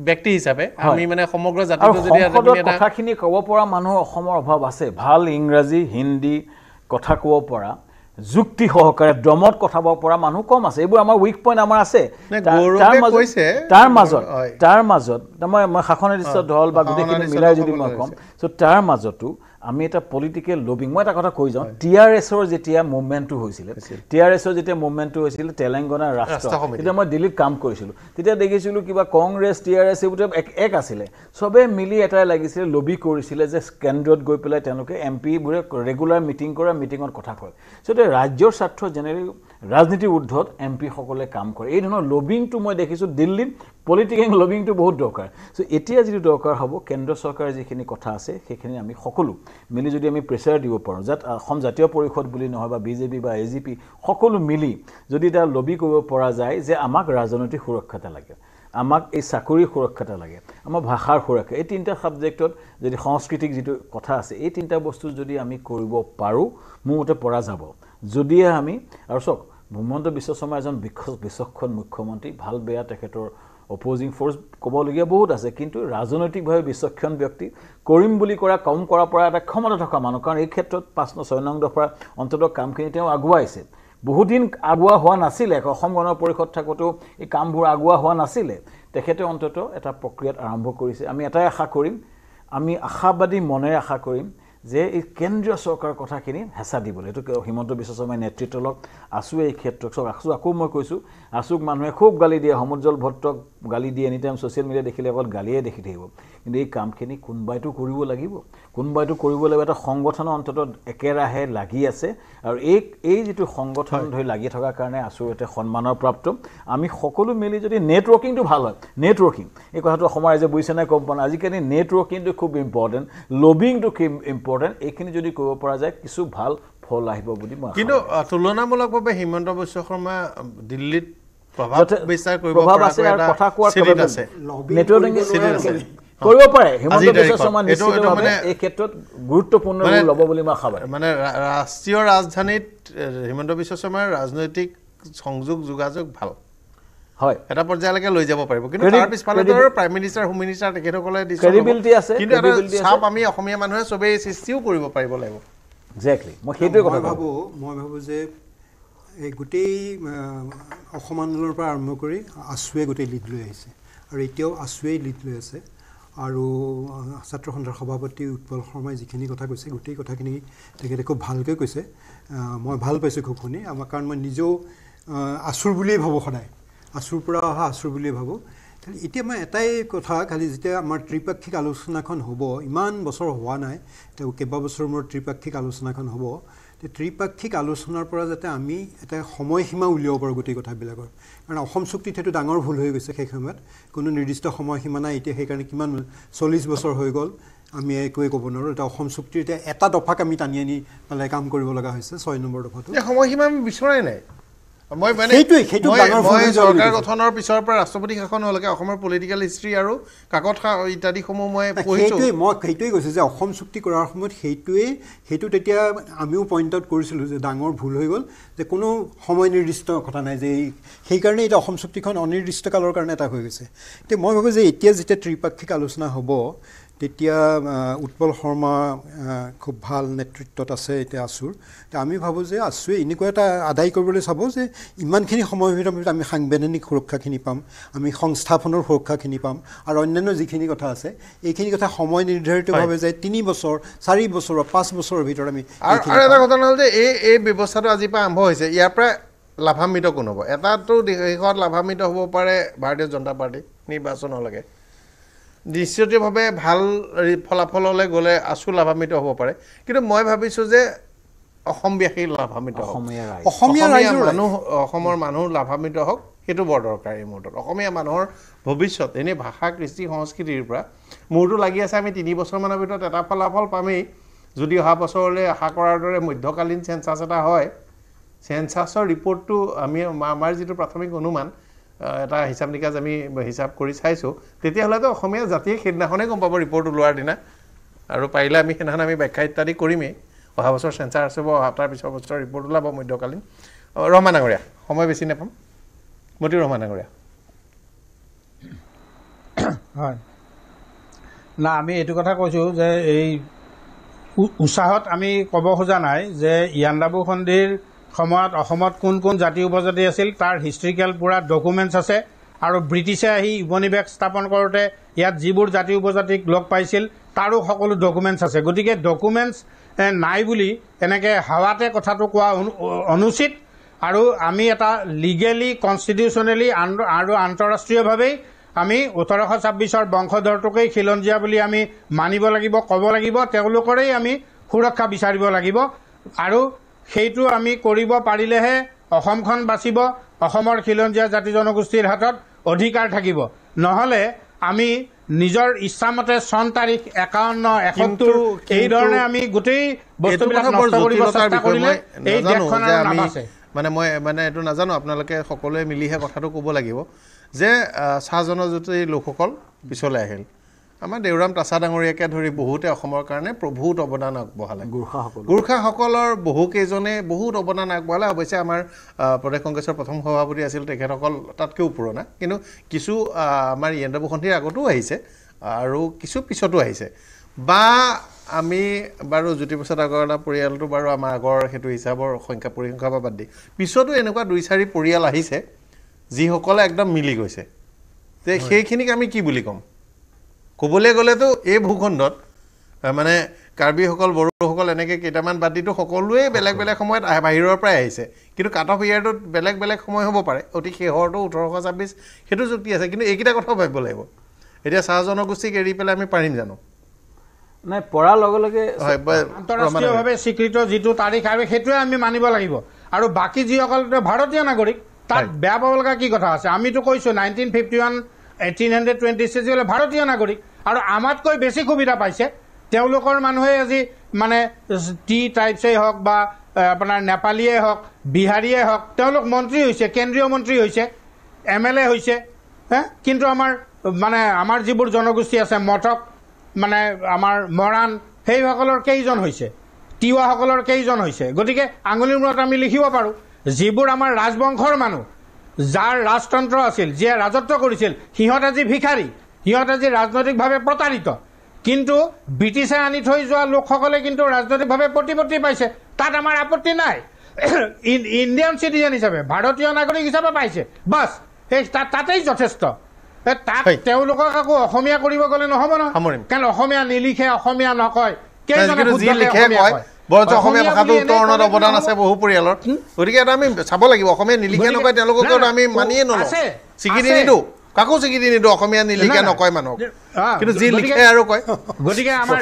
ব্যক্তি হিচাপে আমি মানে সমগ্ৰ জাতিটো যদি কথাখিনি ক'ব পৰা মানুহৰ অসমৰ অভাৱ আছে ভাল ইংৰাজী হিন্দী কথা ক'ব পৰা যুক্তি সহকাৰে দমত কথাব পৰা মানুহ কম আছে এইবোৰ আমাৰ উইক পইণ্ট আমাৰ আছে তাৰ মাজত তাৰ মাজত তাৰ মাজত মই শাসনৰ শাসনাধিষ্ঠ দল বা গোটেইখিনি মিলাই যদি মই ক'ম চ' তাৰ মাজতো আমি এটা পলিটিকেল লবিং মই এটা কথা কৈ যাওঁ টি আৰ এছৰ যেতিয়া মুভমেণ্টটো হৈছিলে টি আৰ এছৰ যেতিয়া মুভমেণ্টটো হৈছিলে তেলেংগানা ৰাষ্ট্ৰ তেতিয়া মই দিল্লীত কাম কৰিছিলোঁ তেতিয়া দেখিছিলোঁ কিবা কংগ্ৰেছ টি আৰ এছ এইবোৰ এক এক আছিলে চবেই মিলি এটাই লাগিছিলে লবি কৰিছিলে যে কেন্দ্ৰত গৈ পেলাই তেওঁলোকে এম পিবোৰে ৰেগুলাৰ মিটিং কৰে মিটিঙত কথা কয় চ' এতিয়া ৰাজ্যৰ স্বাৰ্থ যেনেকৈ ৰাজনীতিৰ ঊৰ্ধত এম পিসকলে কাম কৰে এই ধৰণৰ লবিংটো মই দেখিছোঁ দিল্লীত পলিটিকেল লবিংটো বহুত দৰকাৰ চ' এতিয়া যিটো দৰকাৰ হ'ব কেন্দ্ৰ চৰকাৰৰ যিখিনি কথা আছে সেইখিনি আমি সকলো মিলি যদি আমি প্ৰেছাৰ দিব পাৰোঁ যাত অসম জাতীয় পৰিষদ বুলি নহয় বা বি জে পি বা এ জি পি সকলো মিলি যদি এটা লবি কৰিব পৰা যায় যে আমাক ৰাজনৈতিক সুৰক্ষাতে লাগে আমাক এই চাকৰিৰ সুৰক্ষা এটা লাগে আমাৰ ভাষাৰ সুৰক্ষা এই তিনিটা ছাবজেক্টত যদি সাংস্কৃতিক যিটো কথা আছে এই তিনিটা বস্তু যদি আমি কৰিব পাৰোঁ মোৰ মতে পৰা যাব যদিহে আমি আৰু চাওক হিমন্ত বিশ্ব শৰ্মা এজন বিচক্ষণ মুখ্যমন্ত্ৰী ভাল বেয়া তেখেতৰ অপজিং ফ'ৰ্চ ক'বলগীয়া বহুত আছে কিন্তু ৰাজনৈতিকভাৱে বিচক্ষণ ব্যক্তি কৰিম বুলি কৰা কম কৰাৰ পৰা এটা ক্ষমতা থকা মানুহ কাৰণ এই ক্ষেত্ৰত পাঁচ ন ছয় নং দফাৰ অন্ততঃ কামখিনি তেওঁ আগুৱাইছে বহুদিন আগুৱা হোৱা নাছিলে অসম গণ পৰিষদ থাকোঁতেও এই কামবোৰ আগুৱা হোৱা নাছিলে তেখেতে অন্ততঃ এটা প্ৰক্ৰিয়াত আৰম্ভ কৰিছে আমি এটাই আশা কৰিম আমি আশাবাদী মনেৰে আশা কৰিম যে এই কেন্দ্ৰীয় চৰকাৰৰ কথাখিনি হেঁচা দিবলৈ এইটো হিমন্ত বিশ্ব শৰ্মাই নেতৃত্ব লওক আছোঁ এই ক্ষেত্ৰত চব আছোঁ আকৌ মই কৈছোঁ আছোঁক মানুহে খুব গালি দিয়ে সমুজ্জ্বল ভট্টক গালি দিয়ে এনিটাইম ছ'চিয়েল মিডিয়া দেখিলে অকল গালিয়ে দেখি থাকিব কিন্তু এই কামখিনি কোনোবাইতো কৰিব লাগিব কোনোবাইতো কৰিব লাগিব এটা সংগঠনৰ অন্ততঃ একেৰাহে লাগি আছে আৰু এই এই যিটো সংগঠন ধৰি লাগি থকাৰ কাৰণে আচলতে সন্মানৰ প্ৰাপ্ত আমি সকলো মিলি যদি নেটৱৰ্কিংটো ভাল হয় নেটৱৰ্কিং এই কথাটো অসমৰ ৰাইজে বুজিছে নাই পোৱা নাই আজিকালি নেটৱৰ্কিংটো খুব ইম্পৰ্টেণ্ট লবিংটো খুব ইম্পৰ্টেণ্ট এইখিনি যদি কৰিব পৰা যায় কিছু ভাল ফল আহিব বুলি মই কিন্তু তুলনামূলকভাৱে হিমন্ত বিশ্ব শৰ্মা দিল্লীত প্ৰভাৱ আছে কথা কোৱাৰ নেটৱৰ্কিং কৰিব পাৰে হিমন্ত বিশ্ব শৰ্মা নিশ্চিতভাৱে এই ক্ষেত্ৰত গুৰুত্বপূৰ্ণ ল'ব বুলি মই আশা মানে ৰাষ্ট্ৰীয় ৰাজধানীত হিমন্ত বিশ্ব শৰ্মাৰ ৰাজনৈতিক সংযোগ যোগাযোগ ভাল হয় এটা পৰ্যায়লৈকে লৈ যাব পাৰিব কিন্তু তাৰ পিছফালে ধৰক প্ৰাইম মিনিষ্টাৰ হোম মিনিষ্টাৰ তেখেতসকলে আছে কিন্তু চাপ আমি অসমীয়া মানুহে চবেই সৃষ্টিও কৰিব পাৰিব লাগিব একজেক্টলি মই সেইটোৱে কথা ভাবোঁ মই ভাবোঁ যে এই গোটেই অসম আন্দোলনৰ পৰা আৰম্ভ কৰি আছুৱে গোটেই লিড লৈ আহিছে আৰু এতিয়াও আছুৱেই লিড লৈ আছে আৰু ছাত্ৰ সন্থাৰ সভাপতি উৎপল শৰ্মাই যিখিনি কথা কৈছে গোটেই কথাখিনি তেখেতে খুব ভালকৈ কৈছে মই ভাল পাইছোঁ খুব শুনি আমাৰ কাৰণ মই নিজেও আচুৰ বুলিয়েই ভাবোঁ সদায় আচুৰ পৰা অহা আচুৰ বুলিয়েই ভাবোঁ এতিয়া মই এটাই কথা খালি যেতিয়া আমাৰ ত্ৰিপাক্ষিক আলোচনাখন হ'ব ইমান বছৰ হোৱা নাই তেওঁ কেইবাবছৰ মূৰত ত্ৰিপাক্ষিক আলোচনাখন হ'ব ত্ৰিপাক্ষিক আলোচনাৰ পৰা যাতে আমি এটা সময়সীমা উলিয়াব পাৰোঁ গোটেই কথাবিলাকৰ কাৰণ অসম চুক্তিত সেইটো ডাঙৰ ভুল হৈ গৈছে সেই সময়ত কোনো নিৰ্দিষ্ট সময়সীমা নাই এতিয়া সেইকাৰণে কিমান চল্লিছ বছৰ হৈ গ'ল আমি একোৱে ক'ব নোৱাৰোঁ এতিয়া অসম চুক্তিৰ এতিয়া এটা দফাক আমি টানি আনি পেলাই কাম কৰিব লগা হৈছে ছয় নম্বৰ দফাটো সময়সীমা আমি বিচৰাই নাই মই মানে সেইটোৱেই মই চৰকাৰ গঠনৰ পিছৰ পৰা ৰাষ্ট্ৰপতি শাসন হোৱালৈকে অসমৰ পলিটিকেল হিষ্ট্ৰী আৰু কাকত ইত্যাদিসমূহ মই সেইটোৱে মই সেইটোৱেই কৈছোঁ যে অসম চুক্তি কৰাৰ সময়ত সেইটোৱেই সেইটো তেতিয়া আমিও পইণ্ট আউট কৰিছিলোঁ যে ডাঙৰ ভুল হৈ গ'ল যে কোনো সময় নিৰ্দিষ্ট কথা নাই যে সেইকাৰণে এতিয়া অসম চুক্তিখন অনিৰ্দিষ্ট কালৰ কাৰণে এটা হৈ গৈছে এতিয়া মই ভাবোঁ যে এতিয়া যেতিয়া ত্ৰিপাক্ষিক আলোচনা হ'ব তেতিয়া উৎপল শৰ্মা খুব ভাল নেতৃত্বত আছে এতিয়া আছুৰ তো আমি ভাবোঁ যে আছুৱে এনেকুৱা এটা আদায় কৰিবলৈ চাব যে ইমানখিনি সময়ৰ ভিতৰত আমি সাংবিধানিক সুৰক্ষাখিনি পাম আমি সংস্থাপনৰ সুৰক্ষাখিনি পাম আৰু অন্যান্য যিখিনি কথা আছে এইখিনি কথা সময় নিৰ্ধাৰিতভাৱে যে তিনি বছৰ চাৰি বছৰ পাঁচ বছৰৰ ভিতৰত আমি আৰু এটা কথা নহ'ল যে এই এই ব্যৱস্থাটো আজিৰ পৰা আৰম্ভ হৈছে ইয়াৰ পৰা লাভান্বিত কোন হ'ব এটাটো দেশত লাভান্বিত হ'ব পাৰে ভাৰতীয় জনতা পাৰ্টী নিৰ্বাচনলৈকে নিশ্চিতভাৱে ভাল ফলাফললৈ গ'লে আছো লাভান্বিত হ'ব পাৰে কিন্তু মই ভাবিছোঁ যে অসমবাসী লাভান্বিত অসমীয়া মানুহ অসমৰ মানুহ লাভান্বিত হওক সেইটো বৰ দৰকাৰী এই মুহূৰ্তত অসমীয়া মানুহৰ ভৱিষ্যত এনেই ভাষা কৃষ্টি সংস্কৃতিৰ পৰা মূৰটো লাগি আছে আমি তিনি বছৰমানৰ ভিতৰত এটা ফলাফল পামেই যদি অহা বছৰলৈ আশা কৰাৰ দৰে মধ্যকালীন চেঞ্চাছ এটা হয় চেঞ্চাছৰ ৰিপৰ্টটো আমি আমাৰ যিটো প্ৰাথমিক অনুমান এটা হিচাপ নিকাজ আমি হিচাপ কৰি চাইছোঁ তেতিয়াহ'লেতো অসমীয়া জাতিয়ে সেইদিনাখনেই গম পাব ৰিপৰ্ট ওলোৱাৰ দিনা আৰু পাৰিলে আমি সেইদিনাখন আমি ব্যাখ্যা ইত্যাদি কৰিমেই অহা বছৰ চেঞ্চাৰ আছে বাৰু তাৰ পিছৰ বছৰ ৰিপৰ্ট ওলাব মধ্যকালীন ৰমা নাগৰীয়া সময় বেছি নাপাম মতি ৰমা নাগৰীয়া হয় না আমি এইটো কথা কৈছোঁ যে এই উৎসাহত আমি ক'ব খোজা নাই যে ইয়াণ্ডাবু সন্ধিৰ সময়ত অসমত কোন কোন জাতি উপজাতি আছিল তাৰ হিষ্ট্ৰিকেল পূৰা ডকুমেণ্টছ আছে আৰু ব্ৰিটিছে আহি উপনিৱেশ স্থাপন কৰোঁতে ইয়াত যিবোৰ জাতি উপজাতিক লগ পাইছিল তাৰো সকলো ডকুমেণ্টছ আছে গতিকে ডকুমেণ্টছ নাই বুলি এনেকৈ হাৱাতে কথাটো কোৱা অনুচিত আৰু আমি এটা লিগেলি কনষ্টিটিউচনেলি আৰু আন্তঃৰাষ্ট্ৰীয়ভাৱেই আমি ওঠৰশ ছাব্বিছৰ বংশধৰটোকেই খিলঞ্জীয়া বুলি আমি মানিব লাগিব ক'ব লাগিব তেওঁলোকৰেই আমি সুৰক্ষা বিচাৰিব লাগিব আৰু সেইটো আমি কৰিব পাৰিলেহে অসমখন বাচিব অসমৰ খিলঞ্জীয়া জাতি জনগোষ্ঠীৰ হাতত অধিকাৰ থাকিব নহ'লে আমি নিজৰ ইচ্ছামতে চন তাৰিখ একাৱন্ন এসত্তৰ এইধৰণে আমি গোটেই মানে মই মানে এইটো নাজানো আপোনালোকে সকলোৱে মিলিহে কথাটো ক'ব লাগিব যে চাহ জনজাতিৰ লোকসকল পিছলৈ আহিল আমাৰ দেওৰাম তাছা ডাঙৰীয়াকে ধৰি বহুতে অসমৰ কাৰণে বহুত অৱদান আগবঢ়ালে গোৰ্খাসকল গোৰ্খাসকলৰ বহুকেইজনে বহুত অৱদান আগবঢ়ালে অৱশ্যে আমাৰ প্ৰদেশ কংগ্ৰেছৰ প্ৰথম সভাপতি আছিল তেখেতসকল তাতকৈও পুৰণা কিন্তু কিছু আমাৰ ইয়েন্দ্ৰ ভূষণ্ঠীৰ আগতো আহিছে আৰু কিছু পিছতো আহিছে বা আমি বাৰু জ্যোতিপ্ৰসাদ আগৰৱালা পৰিয়ালটো বাৰু আমাৰ আগৰ সেইটো হিচাপৰ সংখ্যা পৰিসংখ্যাৰ পৰা বাদ দি পিছতো এনেকুৱা দুই চাৰি পৰিয়াল আহিছে যিসকলে একদম মিলি গৈছে যে সেইখিনিক আমি কি বুলি ক'ম ক'বলৈ গ'লেতো এই ভূখণ্ডত মানে কাৰ্বিসকল বড়োসকল এনেকৈ কেইটামান বাদ দিটো সকলোৱে বেলেগ বেলেগ সময়ত বাহিৰৰ পৰাই আহিছে কিন্তু কাট অফ ইয়াৰটোত বেলেগ বেলেগ সময় হ'ব পাৰে অতি শেহৰটো ওঠৰশ ছাব্বিছ সেইটো যুক্তি আছে কিন্তু এইকেইটা কথাও ভাবিব লাগিব এতিয়া চাহ জনগোষ্ঠীক এৰি পেলাই আমি পাৰিম জানো নাই পৰাৰ লগে লগে আন্তঃৰাষ্ট্ৰীয়ভাৱে স্বীকৃত যিটো তাৰিখ আৰু সেইটোৱে আমি মানিব লাগিব আৰু বাকী যিসকল ভাৰতীয় নাগৰিক তাত বেয়া পাব লগা কি কথা আছে আমিতো কৈছোঁ nineteen fifty one eighteen hundred twenty six ভাৰতীয় নাগৰিক আৰু আমাতকৈ বেছি সুবিধা পাইছে তেওঁলোকৰ মানুহে আজি মানে টি টাইপছেই হওক বা আপোনাৰ নেপালীয়ে হওক বিহাৰীয়ে হওক তেওঁলোক মন্ত্ৰী হৈছে কেন্দ্ৰীয় মন্ত্ৰী হৈছে এম এল এ হৈছে হে কিন্তু আমাৰ মানে আমাৰ যিবোৰ জনগোষ্ঠী আছে মঠক মানে আমাৰ মৰাণ সেইসকলৰ কেইজন হৈছে তিৱাসকলৰ কেইজন হৈছে গতিকে আঙুলিৰ মূৰত আমি লিখিব পাৰোঁ যিবোৰ আমাৰ ৰাজবংশৰ মানুহ যাৰ ৰাজতন্ত্ৰ আছিল যিয়ে ৰাজত্ব কৰিছিল সিহঁত আজি ভিখাৰী সিহঁতে যে ৰাজনৈতিকভাৱে প্ৰতাৰিত কিন্তু ব্ৰিটিছে আনি থৈ যোৱা লোকসকলে কিন্তু ৰাজনৈতিকভাৱে প্ৰতিপত্তি পাইছে তাত আমাৰ আপত্তি নাই [COUGHS] ইণ্ডিয়ান চিটিজেন হিচাপে ভাৰতীয় নাগৰিক হিচাপে পাইছে বাছ সেই তাতেই যথেষ্ট তাক তেওঁলোকক আকৌ অসমীয়া কৰিব গ'লে নহ'ব নহয় সামৰিম কাৰণ অসমীয়া নিলিখে অসমীয়া নকয় অসমীয়া নিলিখে নকয় তেওঁলোকক আমি মানিয়ে নলওঁ স্বীকৃতি নিদিওঁ তাকো চিকি দিনিতো অসমীয়া নিলিকা নকয় মানুহক কিন্তু যি লিখে আৰু কয় গতিকে সাৱধান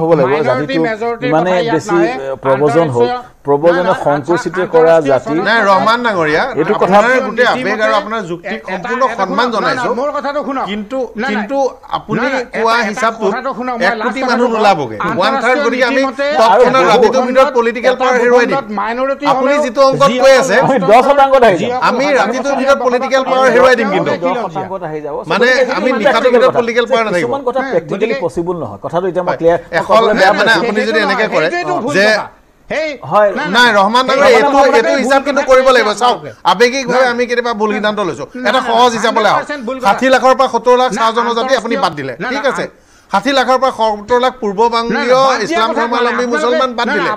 হ'ব লাগিব ইমানে বেছি প্ৰবজন হ'ল প্ৰবজনে সংকুচিত কৰা জাতি নাই ৰহমান ডাঙৰীয়া এইটো কথা গোটেই আবেগ আৰু আপোনাৰ যুক্তিক সম্পূৰ্ণ সন্মান জনাইছো কিন্তু কিন্তু আপুনি কোৱা হিচাপটো এক কোটি মানুহ নোলাবগে ওৱান থাৰ্ড গতিকে আমি ৰাজিতৰ পলিটিকেল পাৱাৰ হেৰুৱাই দিম আপুনি যিটো অংকত কৈ আছে আমি ৰাজিটোৰ ভিতৰত পলিটিকেল পাৱাৰ হেৰুৱাই দিম কিন্তু মানে আমি নিশাটোৰ ভিতৰত পলিটিকেল পাৱাৰ নাথাকিব কথাটো এতিয়া এশ মানে আপুনি যদি এনেকে কৰে যে সেই হয় নাই ৰহমান ডাঙৰ এইটো এইটো হিচাপ কিন্তু কৰিব লাগিব চাওক আৱেগিকভাৱে আমি কেতিয়াবা ভুল সিদ্ধান্ত লৈছো এটা সহজ হিচাপলৈ আহক ষাঠি লাখৰ পৰা সত্তৰ লাখ চাহ জনজাতি আপুনি বাদ দিলে ঠিক আছে ষাঠি লাখৰ পৰা সত্তৰ লাখ পূৰ্ব বাংলীয় ইছলাম ধৰ্মাৱলম্বী মুছলমান বাদ দিলে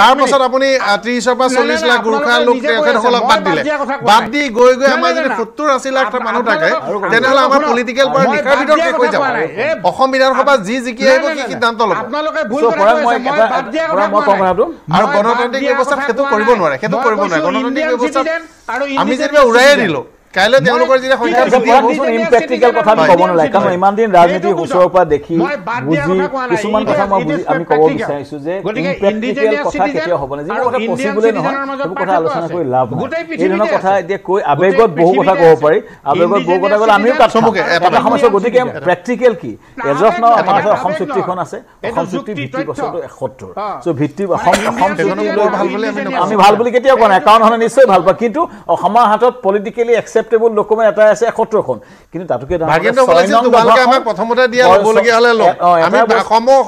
তাৰপিছত আপুনি ত্ৰিছৰ পৰা চল্লিছ লাখ গুৰ্খা লোক তেখেতসকলক বাদ দিলে বাদ দি গৈ গৈ আমাৰ যদি সত্তৰ আশী লাখ মানুহ থাকে তেনেহ'লে আমাৰ পলিটিকেল পাৰ্টি নিশাৰ শেষ হৈ যাব অসম বিধানসভা যি জিকি আহিব কি সিদ্ধান্ত ল'ব আৰু গণতান্ত্ৰিক ব্যৱস্থাত সেইটো কৰিব নোৱাৰে সেইটো কৰিব নোৱাৰে গণতান্ত্ৰিক ব্যৱস্থাত আমি যেতিয়া উৰাই দিলো কাইলৈ তেওঁলোকৰ যেতিয়া ৰাজনীতি ওচৰৰ পৰা দেখি কিছুমান কথা মই আমি ক'ব বিচাৰিছো যে আমি ভাল বুলি কেতিয়াও কোৱা নাই কাৰণ নিশ্চয় ভাল পাওঁ কিন্তু অসমৰ হাতত পলিটিকেলি একচেপ্ট একচেপ্টেবল ডকুমেণ্ট এটাই আছে এসত্তৰখন কিন্তু তাতোকে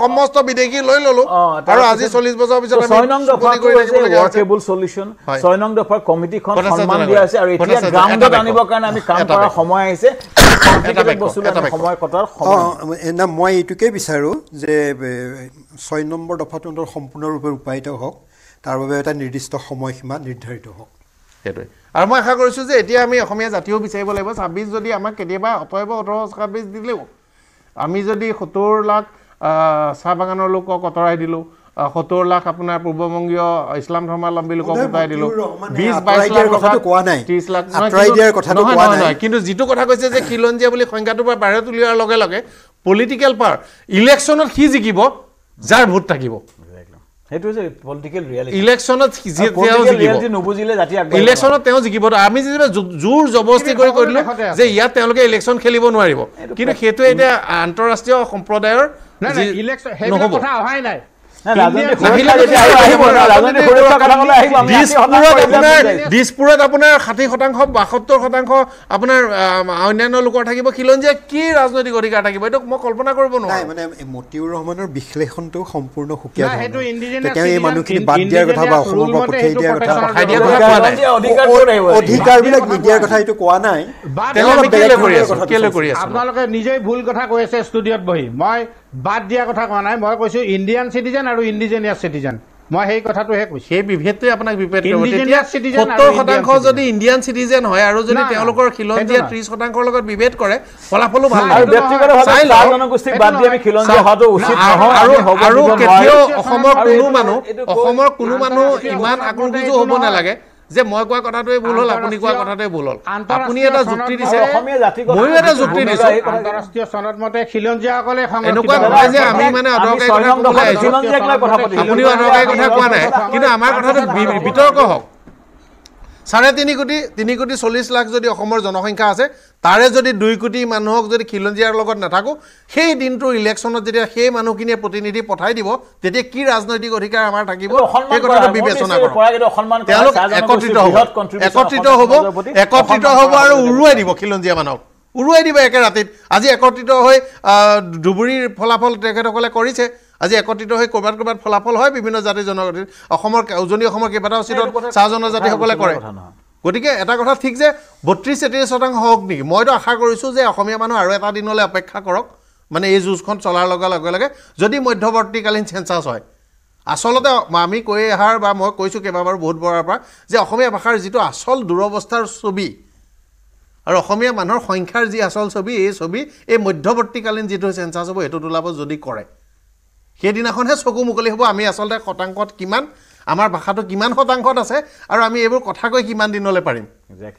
সমস্ত বিদেশী লৈ ললো আৰু আজি চল্লিশ বছৰ পিছত ছয় নং দফাবল চলিউচন ছয় নং দফাৰ কমিটিখন সন্মান দিয়া আছে আৰু এতিয়া গ্ৰাম গাঁত আনিবৰ কাৰণে আমি কাম কৰাৰ সময় আহিছে অঁ মই এইটোকে বিচাৰোঁ যে ছয় নম্বৰ দফাটো সম্পূৰ্ণৰূপে ৰূপায়িত হওক তাৰ বাবে এটা নিৰ্দিষ্ট সময়সীমা নিৰ্ধাৰিত হওক সেইটোৱে আৰু মই আশা কৰিছোঁ যে এতিয়া আমি অসমীয়া জাতিও বিচাৰিব লাগিব ছাব্বিছ যদি আমাক কেতিয়াবা অপব্য ওঠৰ ছাব্বিছ দিলেও আমি যদি সত্তৰ লাখ চাহ বাগানৰ লোকক আঁতৰাই দিলোঁ সত্তৰ লাখ আপোনাৰ পূৰ্ববংগীয় ইছলাম ধৰ্মাৱলম্বী লোকক আঁতৰাই দিলোঁ বিছ বাইছ ত্ৰিছ লাখ নহয় নহয় কিন্তু যিটো কথা কৈছে যে খিলঞ্জীয়া বুলি সংখ্যাটোৰ পৰা বাহিৰত উলিওৱাৰ লগে লগে পলিটিকেল পাৱাৰ ইলেকশ্যনত সি জিকিব যাৰ ভোট থাকিব সেইটো হৈছে পলিটিকেল ৰিয়েলিটি ইলেকশ্যনত যেতিয়া ৰিয়েলিটি নুবুজিলে যাতে ইলেকশ্যনত তেওঁ জিকিব আমি যেতিয়া জোৰ জবৰদস্তি কৰি কৰিলোঁ যে ইয়াত তেওঁলোকে ইলেকশ্যন খেলিব নোৱাৰিব কিন্তু সেইটোৱে এতিয়া আন্তঃৰাষ্ট্ৰীয় সম্প্ৰদায়ৰ ইলেকশ্যন কথা অহাই নাই দিছপুৰত আপোনাৰ ষাঠি শতাংশ বাসত্তৰ শতাংশ আপোনাৰ অন্যান্য লোকৰ থাকিব খিলঞ্জীয়া কি ৰাজনৈতিক অধিকাৰ থাকিব এইটো মই কল্পনা কৰিব নোৱাৰো মানে মতিউৰ ৰহমানৰ বিশ্লেষণটো সম্পূৰ্ণ সুকীয়া তেওঁ এই বাদ দিয়াৰ কথা বা অসমৰ পৰা পঠিয়াই দিয়াৰ কথা অধিকাৰবিলাক নিদিয়াৰ কথা এইটো কোৱা নাই আপোনালোকে নিজেই ভুল কথা কৈ আছে ষ্টুডিঅ'ত বহি মই বাদ দিয়া কথা কোৱা নাই মই কৈছো ইণ্ডিয়ান চিটিজেন আৰু ইণ্ডিজেনিয়াছ চিটিজেন মই সেই কথাটোহে কৈছোঁ সেই বিভেদটোৱে আপোনাক বিভেদ সত্তৰ শতাংশ যদি ইণ্ডিয়ান চিটিজেন হয় আৰু যদি তেওঁলোকৰ খিলঞ্জীয়া ত্ৰিশ শতাংশৰ লগত বিভেদ কৰে ফলাফলো ভাল আৰু কেতিয়াও অসমৰ কোনো মানুহ অসমৰ কোনো মানুহ ইমান আকৰ্ষিত হ'ব নালাগে যে মই কোৱা কথাটোৱে ভুল হ'ল আপুনি কোৱা কথাটোৱে ভুল হ'ল আপুনি এটা যুক্তি দিছে ময়ো এটা যুক্তি দিছো আন্তঃৰাষ্ট্ৰীয় চনত মতে খিলঞ্জীয়াসকলে এনেকুৱা নহয় যে আমি মানে অদৰকাৰী কথা কোৱা নাই কিন্তু আমাৰ কথাটো বিতৰ্ক হওক চাৰে তিনি কোটি তিনি কোটি চল্লিছ লাখ যদি অসমৰ জনসংখ্যা আছে তাৰে যদি দুই কোটি মানুহক যদি খিলঞ্জীয়াৰ লগত নাথাকোঁ সেই দিনটোৰ ইলেকশ্যনত যেতিয়া সেই মানুহখিনিয়ে প্ৰতিনিধি পঠাই দিব তেতিয়া কি ৰাজনৈতিক অধিকাৰ আমাৰ থাকিব সেই কথাটো বিবেচনা কৰক তেওঁলোক একত্ৰিত হ'ব একত্ৰিত হ'ব একত্ৰিত হ'ব আৰু উৰুৱাই দিব খিলঞ্জীয়া মানুহক উৰুৱাই দিব একে ৰাতিত আজি একত্ৰিত হৈ ধুবুৰীৰ ফলাফল তেখেতসকলে কৰিছে আজি একত্ৰিত হৈ ক'ৰবাত ক'ৰবাত ফলাফল হয় বিভিন্ন জাতি জনগোষ্ঠীৰ অসমৰ উজনি অসমৰ কেইবাটাও চিটত চাহ জনজাতিসকলে কৰে গতিকে এটা কথা ঠিক যে বত্ৰিছ তেত্ৰিছ শতাংশ হওক নেকি মইতো আশা কৰিছোঁ যে অসমীয়া মানুহ আৰু এটা দিনলৈ অপেক্ষা কৰক মানে এই যুঁজখন চলাৰ লগাৰ লগে লগে যদি মধ্যৱৰ্তীকালীন চেঞ্চাছ হয় আচলতে আমি কৈ অহাৰ বা মই কৈছোঁ কেইবাবাৰো বহুত বৰাৰ পৰা যে অসমীয়া ভাষাৰ যিটো আচল দুৰৱস্থাৰ ছবি আৰু অসমীয়া মানুহৰ সংখ্যাৰ যি আচল ছবি এই ছবি এই মধ্যৱৰ্তীকালীন যিটো চেঞ্চাছ হ'ব সেইটো ওলাব যদি কৰে সেইদিনাখনহে চকু মুকলি হ'ব আমি আচলতে শতাংশত কিমান আমাৰ ভাষাটো কিমান শতাংশত আছে আৰু আমি এইবোৰ কথা কৈ কিমান দিনলৈ পাৰিম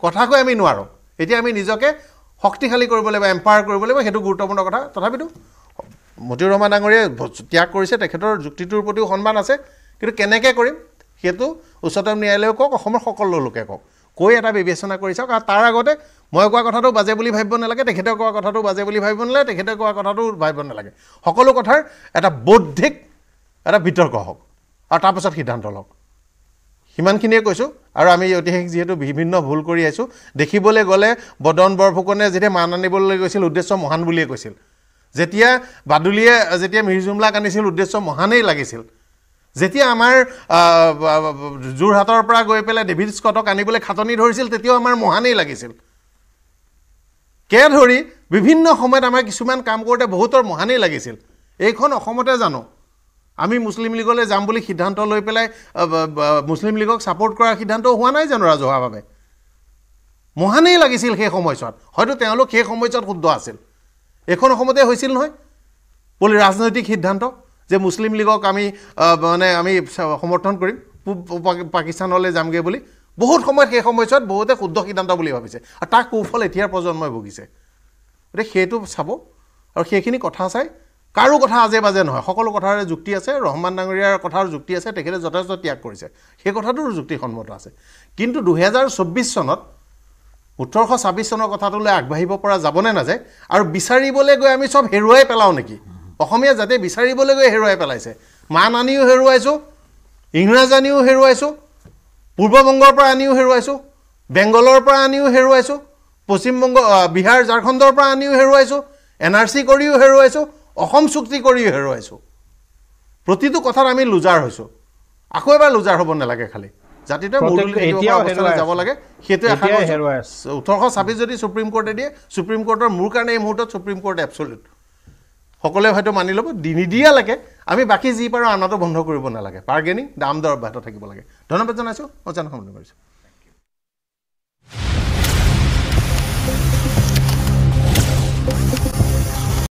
কথা কৈ আমি নোৱাৰোঁ এতিয়া আমি নিজকে শক্তিশালী কৰিব লাগিব এম্পায়াৰ কৰিব লাগিব সেইটো গুৰুত্বপূৰ্ণ কথা তথাপিতো মতিউৰ ৰমা ডাঙৰীয়াই ত্যাগ কৰিছে তেখেতৰ যুক্তিটোৰ প্ৰতিও সন্মান আছে কিন্তু কেনেকৈ কৰিম সেইটো উচ্চতম ন্যায়ালয়ে কওক অসমৰ সকলো লোকে কওক কৈ এটা বিবেচনা কৰি চাওক আৰু তাৰ আগতে মই কোৱা কথাটো বাজে বুলি ভাবিব নালাগে তেখেতে কোৱা কথাটো বাজে বুলি ভাবিব নালাগে তেখেতে কোৱা কথাটো ভাবিব নালাগে সকলো কথাৰ এটা বৌদ্ধিক এটা বিতৰ্ক হওক আৰু তাৰপাছত সিদ্ধান্ত লওক সিমানখিনিয়ে কৈছোঁ আৰু আমি ঐতিহাসিক যিহেতু বিভিন্ন ভুল কৰি আহিছোঁ দেখিবলৈ গ'লে বদন বৰফুকনে যেতিয়া মান আনিবলৈ গৈছিল উদ্দেশ্য মহান বুলিয়ে কৈছিল যেতিয়া বাদুলিয়ে যেতিয়া মিৰ্জুমলাক আনিছিল উদ্দেশ্য মহানেই লাগিছিল যেতিয়া আমাৰ যোৰহাটৰ পৰা গৈ পেলাই ডেভিড স্কটক আনিবলৈ খাটনি ধৰিছিল তেতিয়াও আমাৰ মহানেই লাগিছিল কে ধৰি বিভিন্ন সময়ত আমাৰ কিছুমান কাম কৰোঁতে বহুতৰ মহানেই লাগিছিল এইখন অসমতে জানো আমি মুছলিম লীগলৈ যাম বুলি সিদ্ধান্ত লৈ পেলাই মুছলিম লীগক ছাপৰ্ট কৰাৰ সিদ্ধান্ত হোৱা নাই জানো ৰাজহুৱাভাৱে মহানেই লাগিছিল সেই সময়ছোৱাত হয়তো তেওঁলোক সেই সময়ছোৱাত শুদ্ধ আছিল এইখন অসমতে হৈছিল নহয় বুলি ৰাজনৈতিক সিদ্ধান্ত যে মুছলিম লীগক আমি মানে আমি সমৰ্থন কৰিম পূব পাকিস্তানলৈ যামগৈ বুলি বহুত সময়ত সেই সময়ছোৱাত বহুতে শুদ্ধ সিদ্ধান্ত বুলি ভাবিছে আৰু তাৰ কুফল এতিয়াৰ প্ৰজন্মই ভুগিছে গতিকে সেইটো চাব আৰু সেইখিনি কথা চাই কাৰো কথা আজে বাজে নহয় সকলো কথাৰে যুক্তি আছে ৰহমান ডাঙৰীয়াৰ কথাৰ যুক্তি আছে তেখেতে যথেষ্ট ত্যাগ কৰিছে সেই কথাটোৰ যুক্তিসন্মত আছে কিন্তু দুহেজাৰ চৌব্বিছ চনত ওঠৰশ ছাব্বিছ চনৰ কথাটোলৈ আগবাঢ়িব পৰা যাবনে নাযায় আৰু বিচাৰিবলৈ গৈ আমি চব হেৰুৱাই পেলাওঁ নেকি অসমীয়া জাতি বিচাৰিবলৈ গৈ হেৰুৱাই পেলাইছে মান আনিও হেৰুৱাইছোঁ ইংৰাজ আনিও হেৰুৱাইছোঁ পূৰ্ববংগৰ পৰা আনিও হেৰুৱাইছোঁ বেংগলৰ পৰা আনিও হেৰুৱাইছোঁ পশ্চিমবংগ বিহাৰ ঝাৰখণ্ডৰ পৰা আনিও হেৰুৱাইছোঁ এন আৰ চি কৰিও হেৰুৱাইছোঁ অসম চুক্তি কৰিও হেৰুৱাইছোঁ প্ৰতিটো কথাত আমি লুজাৰ হৈছোঁ আকৌ এবাৰ লুজাৰ হ'ব নালাগে খালী জাতিটোৱে যাব লাগে খালি ওঠৰশ ছাব্বিছ যদি চুপ্ৰিম কোৰ্টে দিয়ে চুপ্ৰিম কোৰ্টৰ মোৰ কাৰণে এই মুহূৰ্তত চুপ্ৰিম কোৰ্ট এপচলিউট সকলোৱে হয়তো মানি ল'ব নিদিয়ালৈকে আমি বাকী যি পাৰোঁ আনাটো বন্ধ কৰিব নালাগে বাৰ্গেনিং দাম দৰ অব্যাহত থাকিব লাগে ধন্যবাদ জনাইছোঁ মই জানো সম্বন্ধ কৰিছোঁ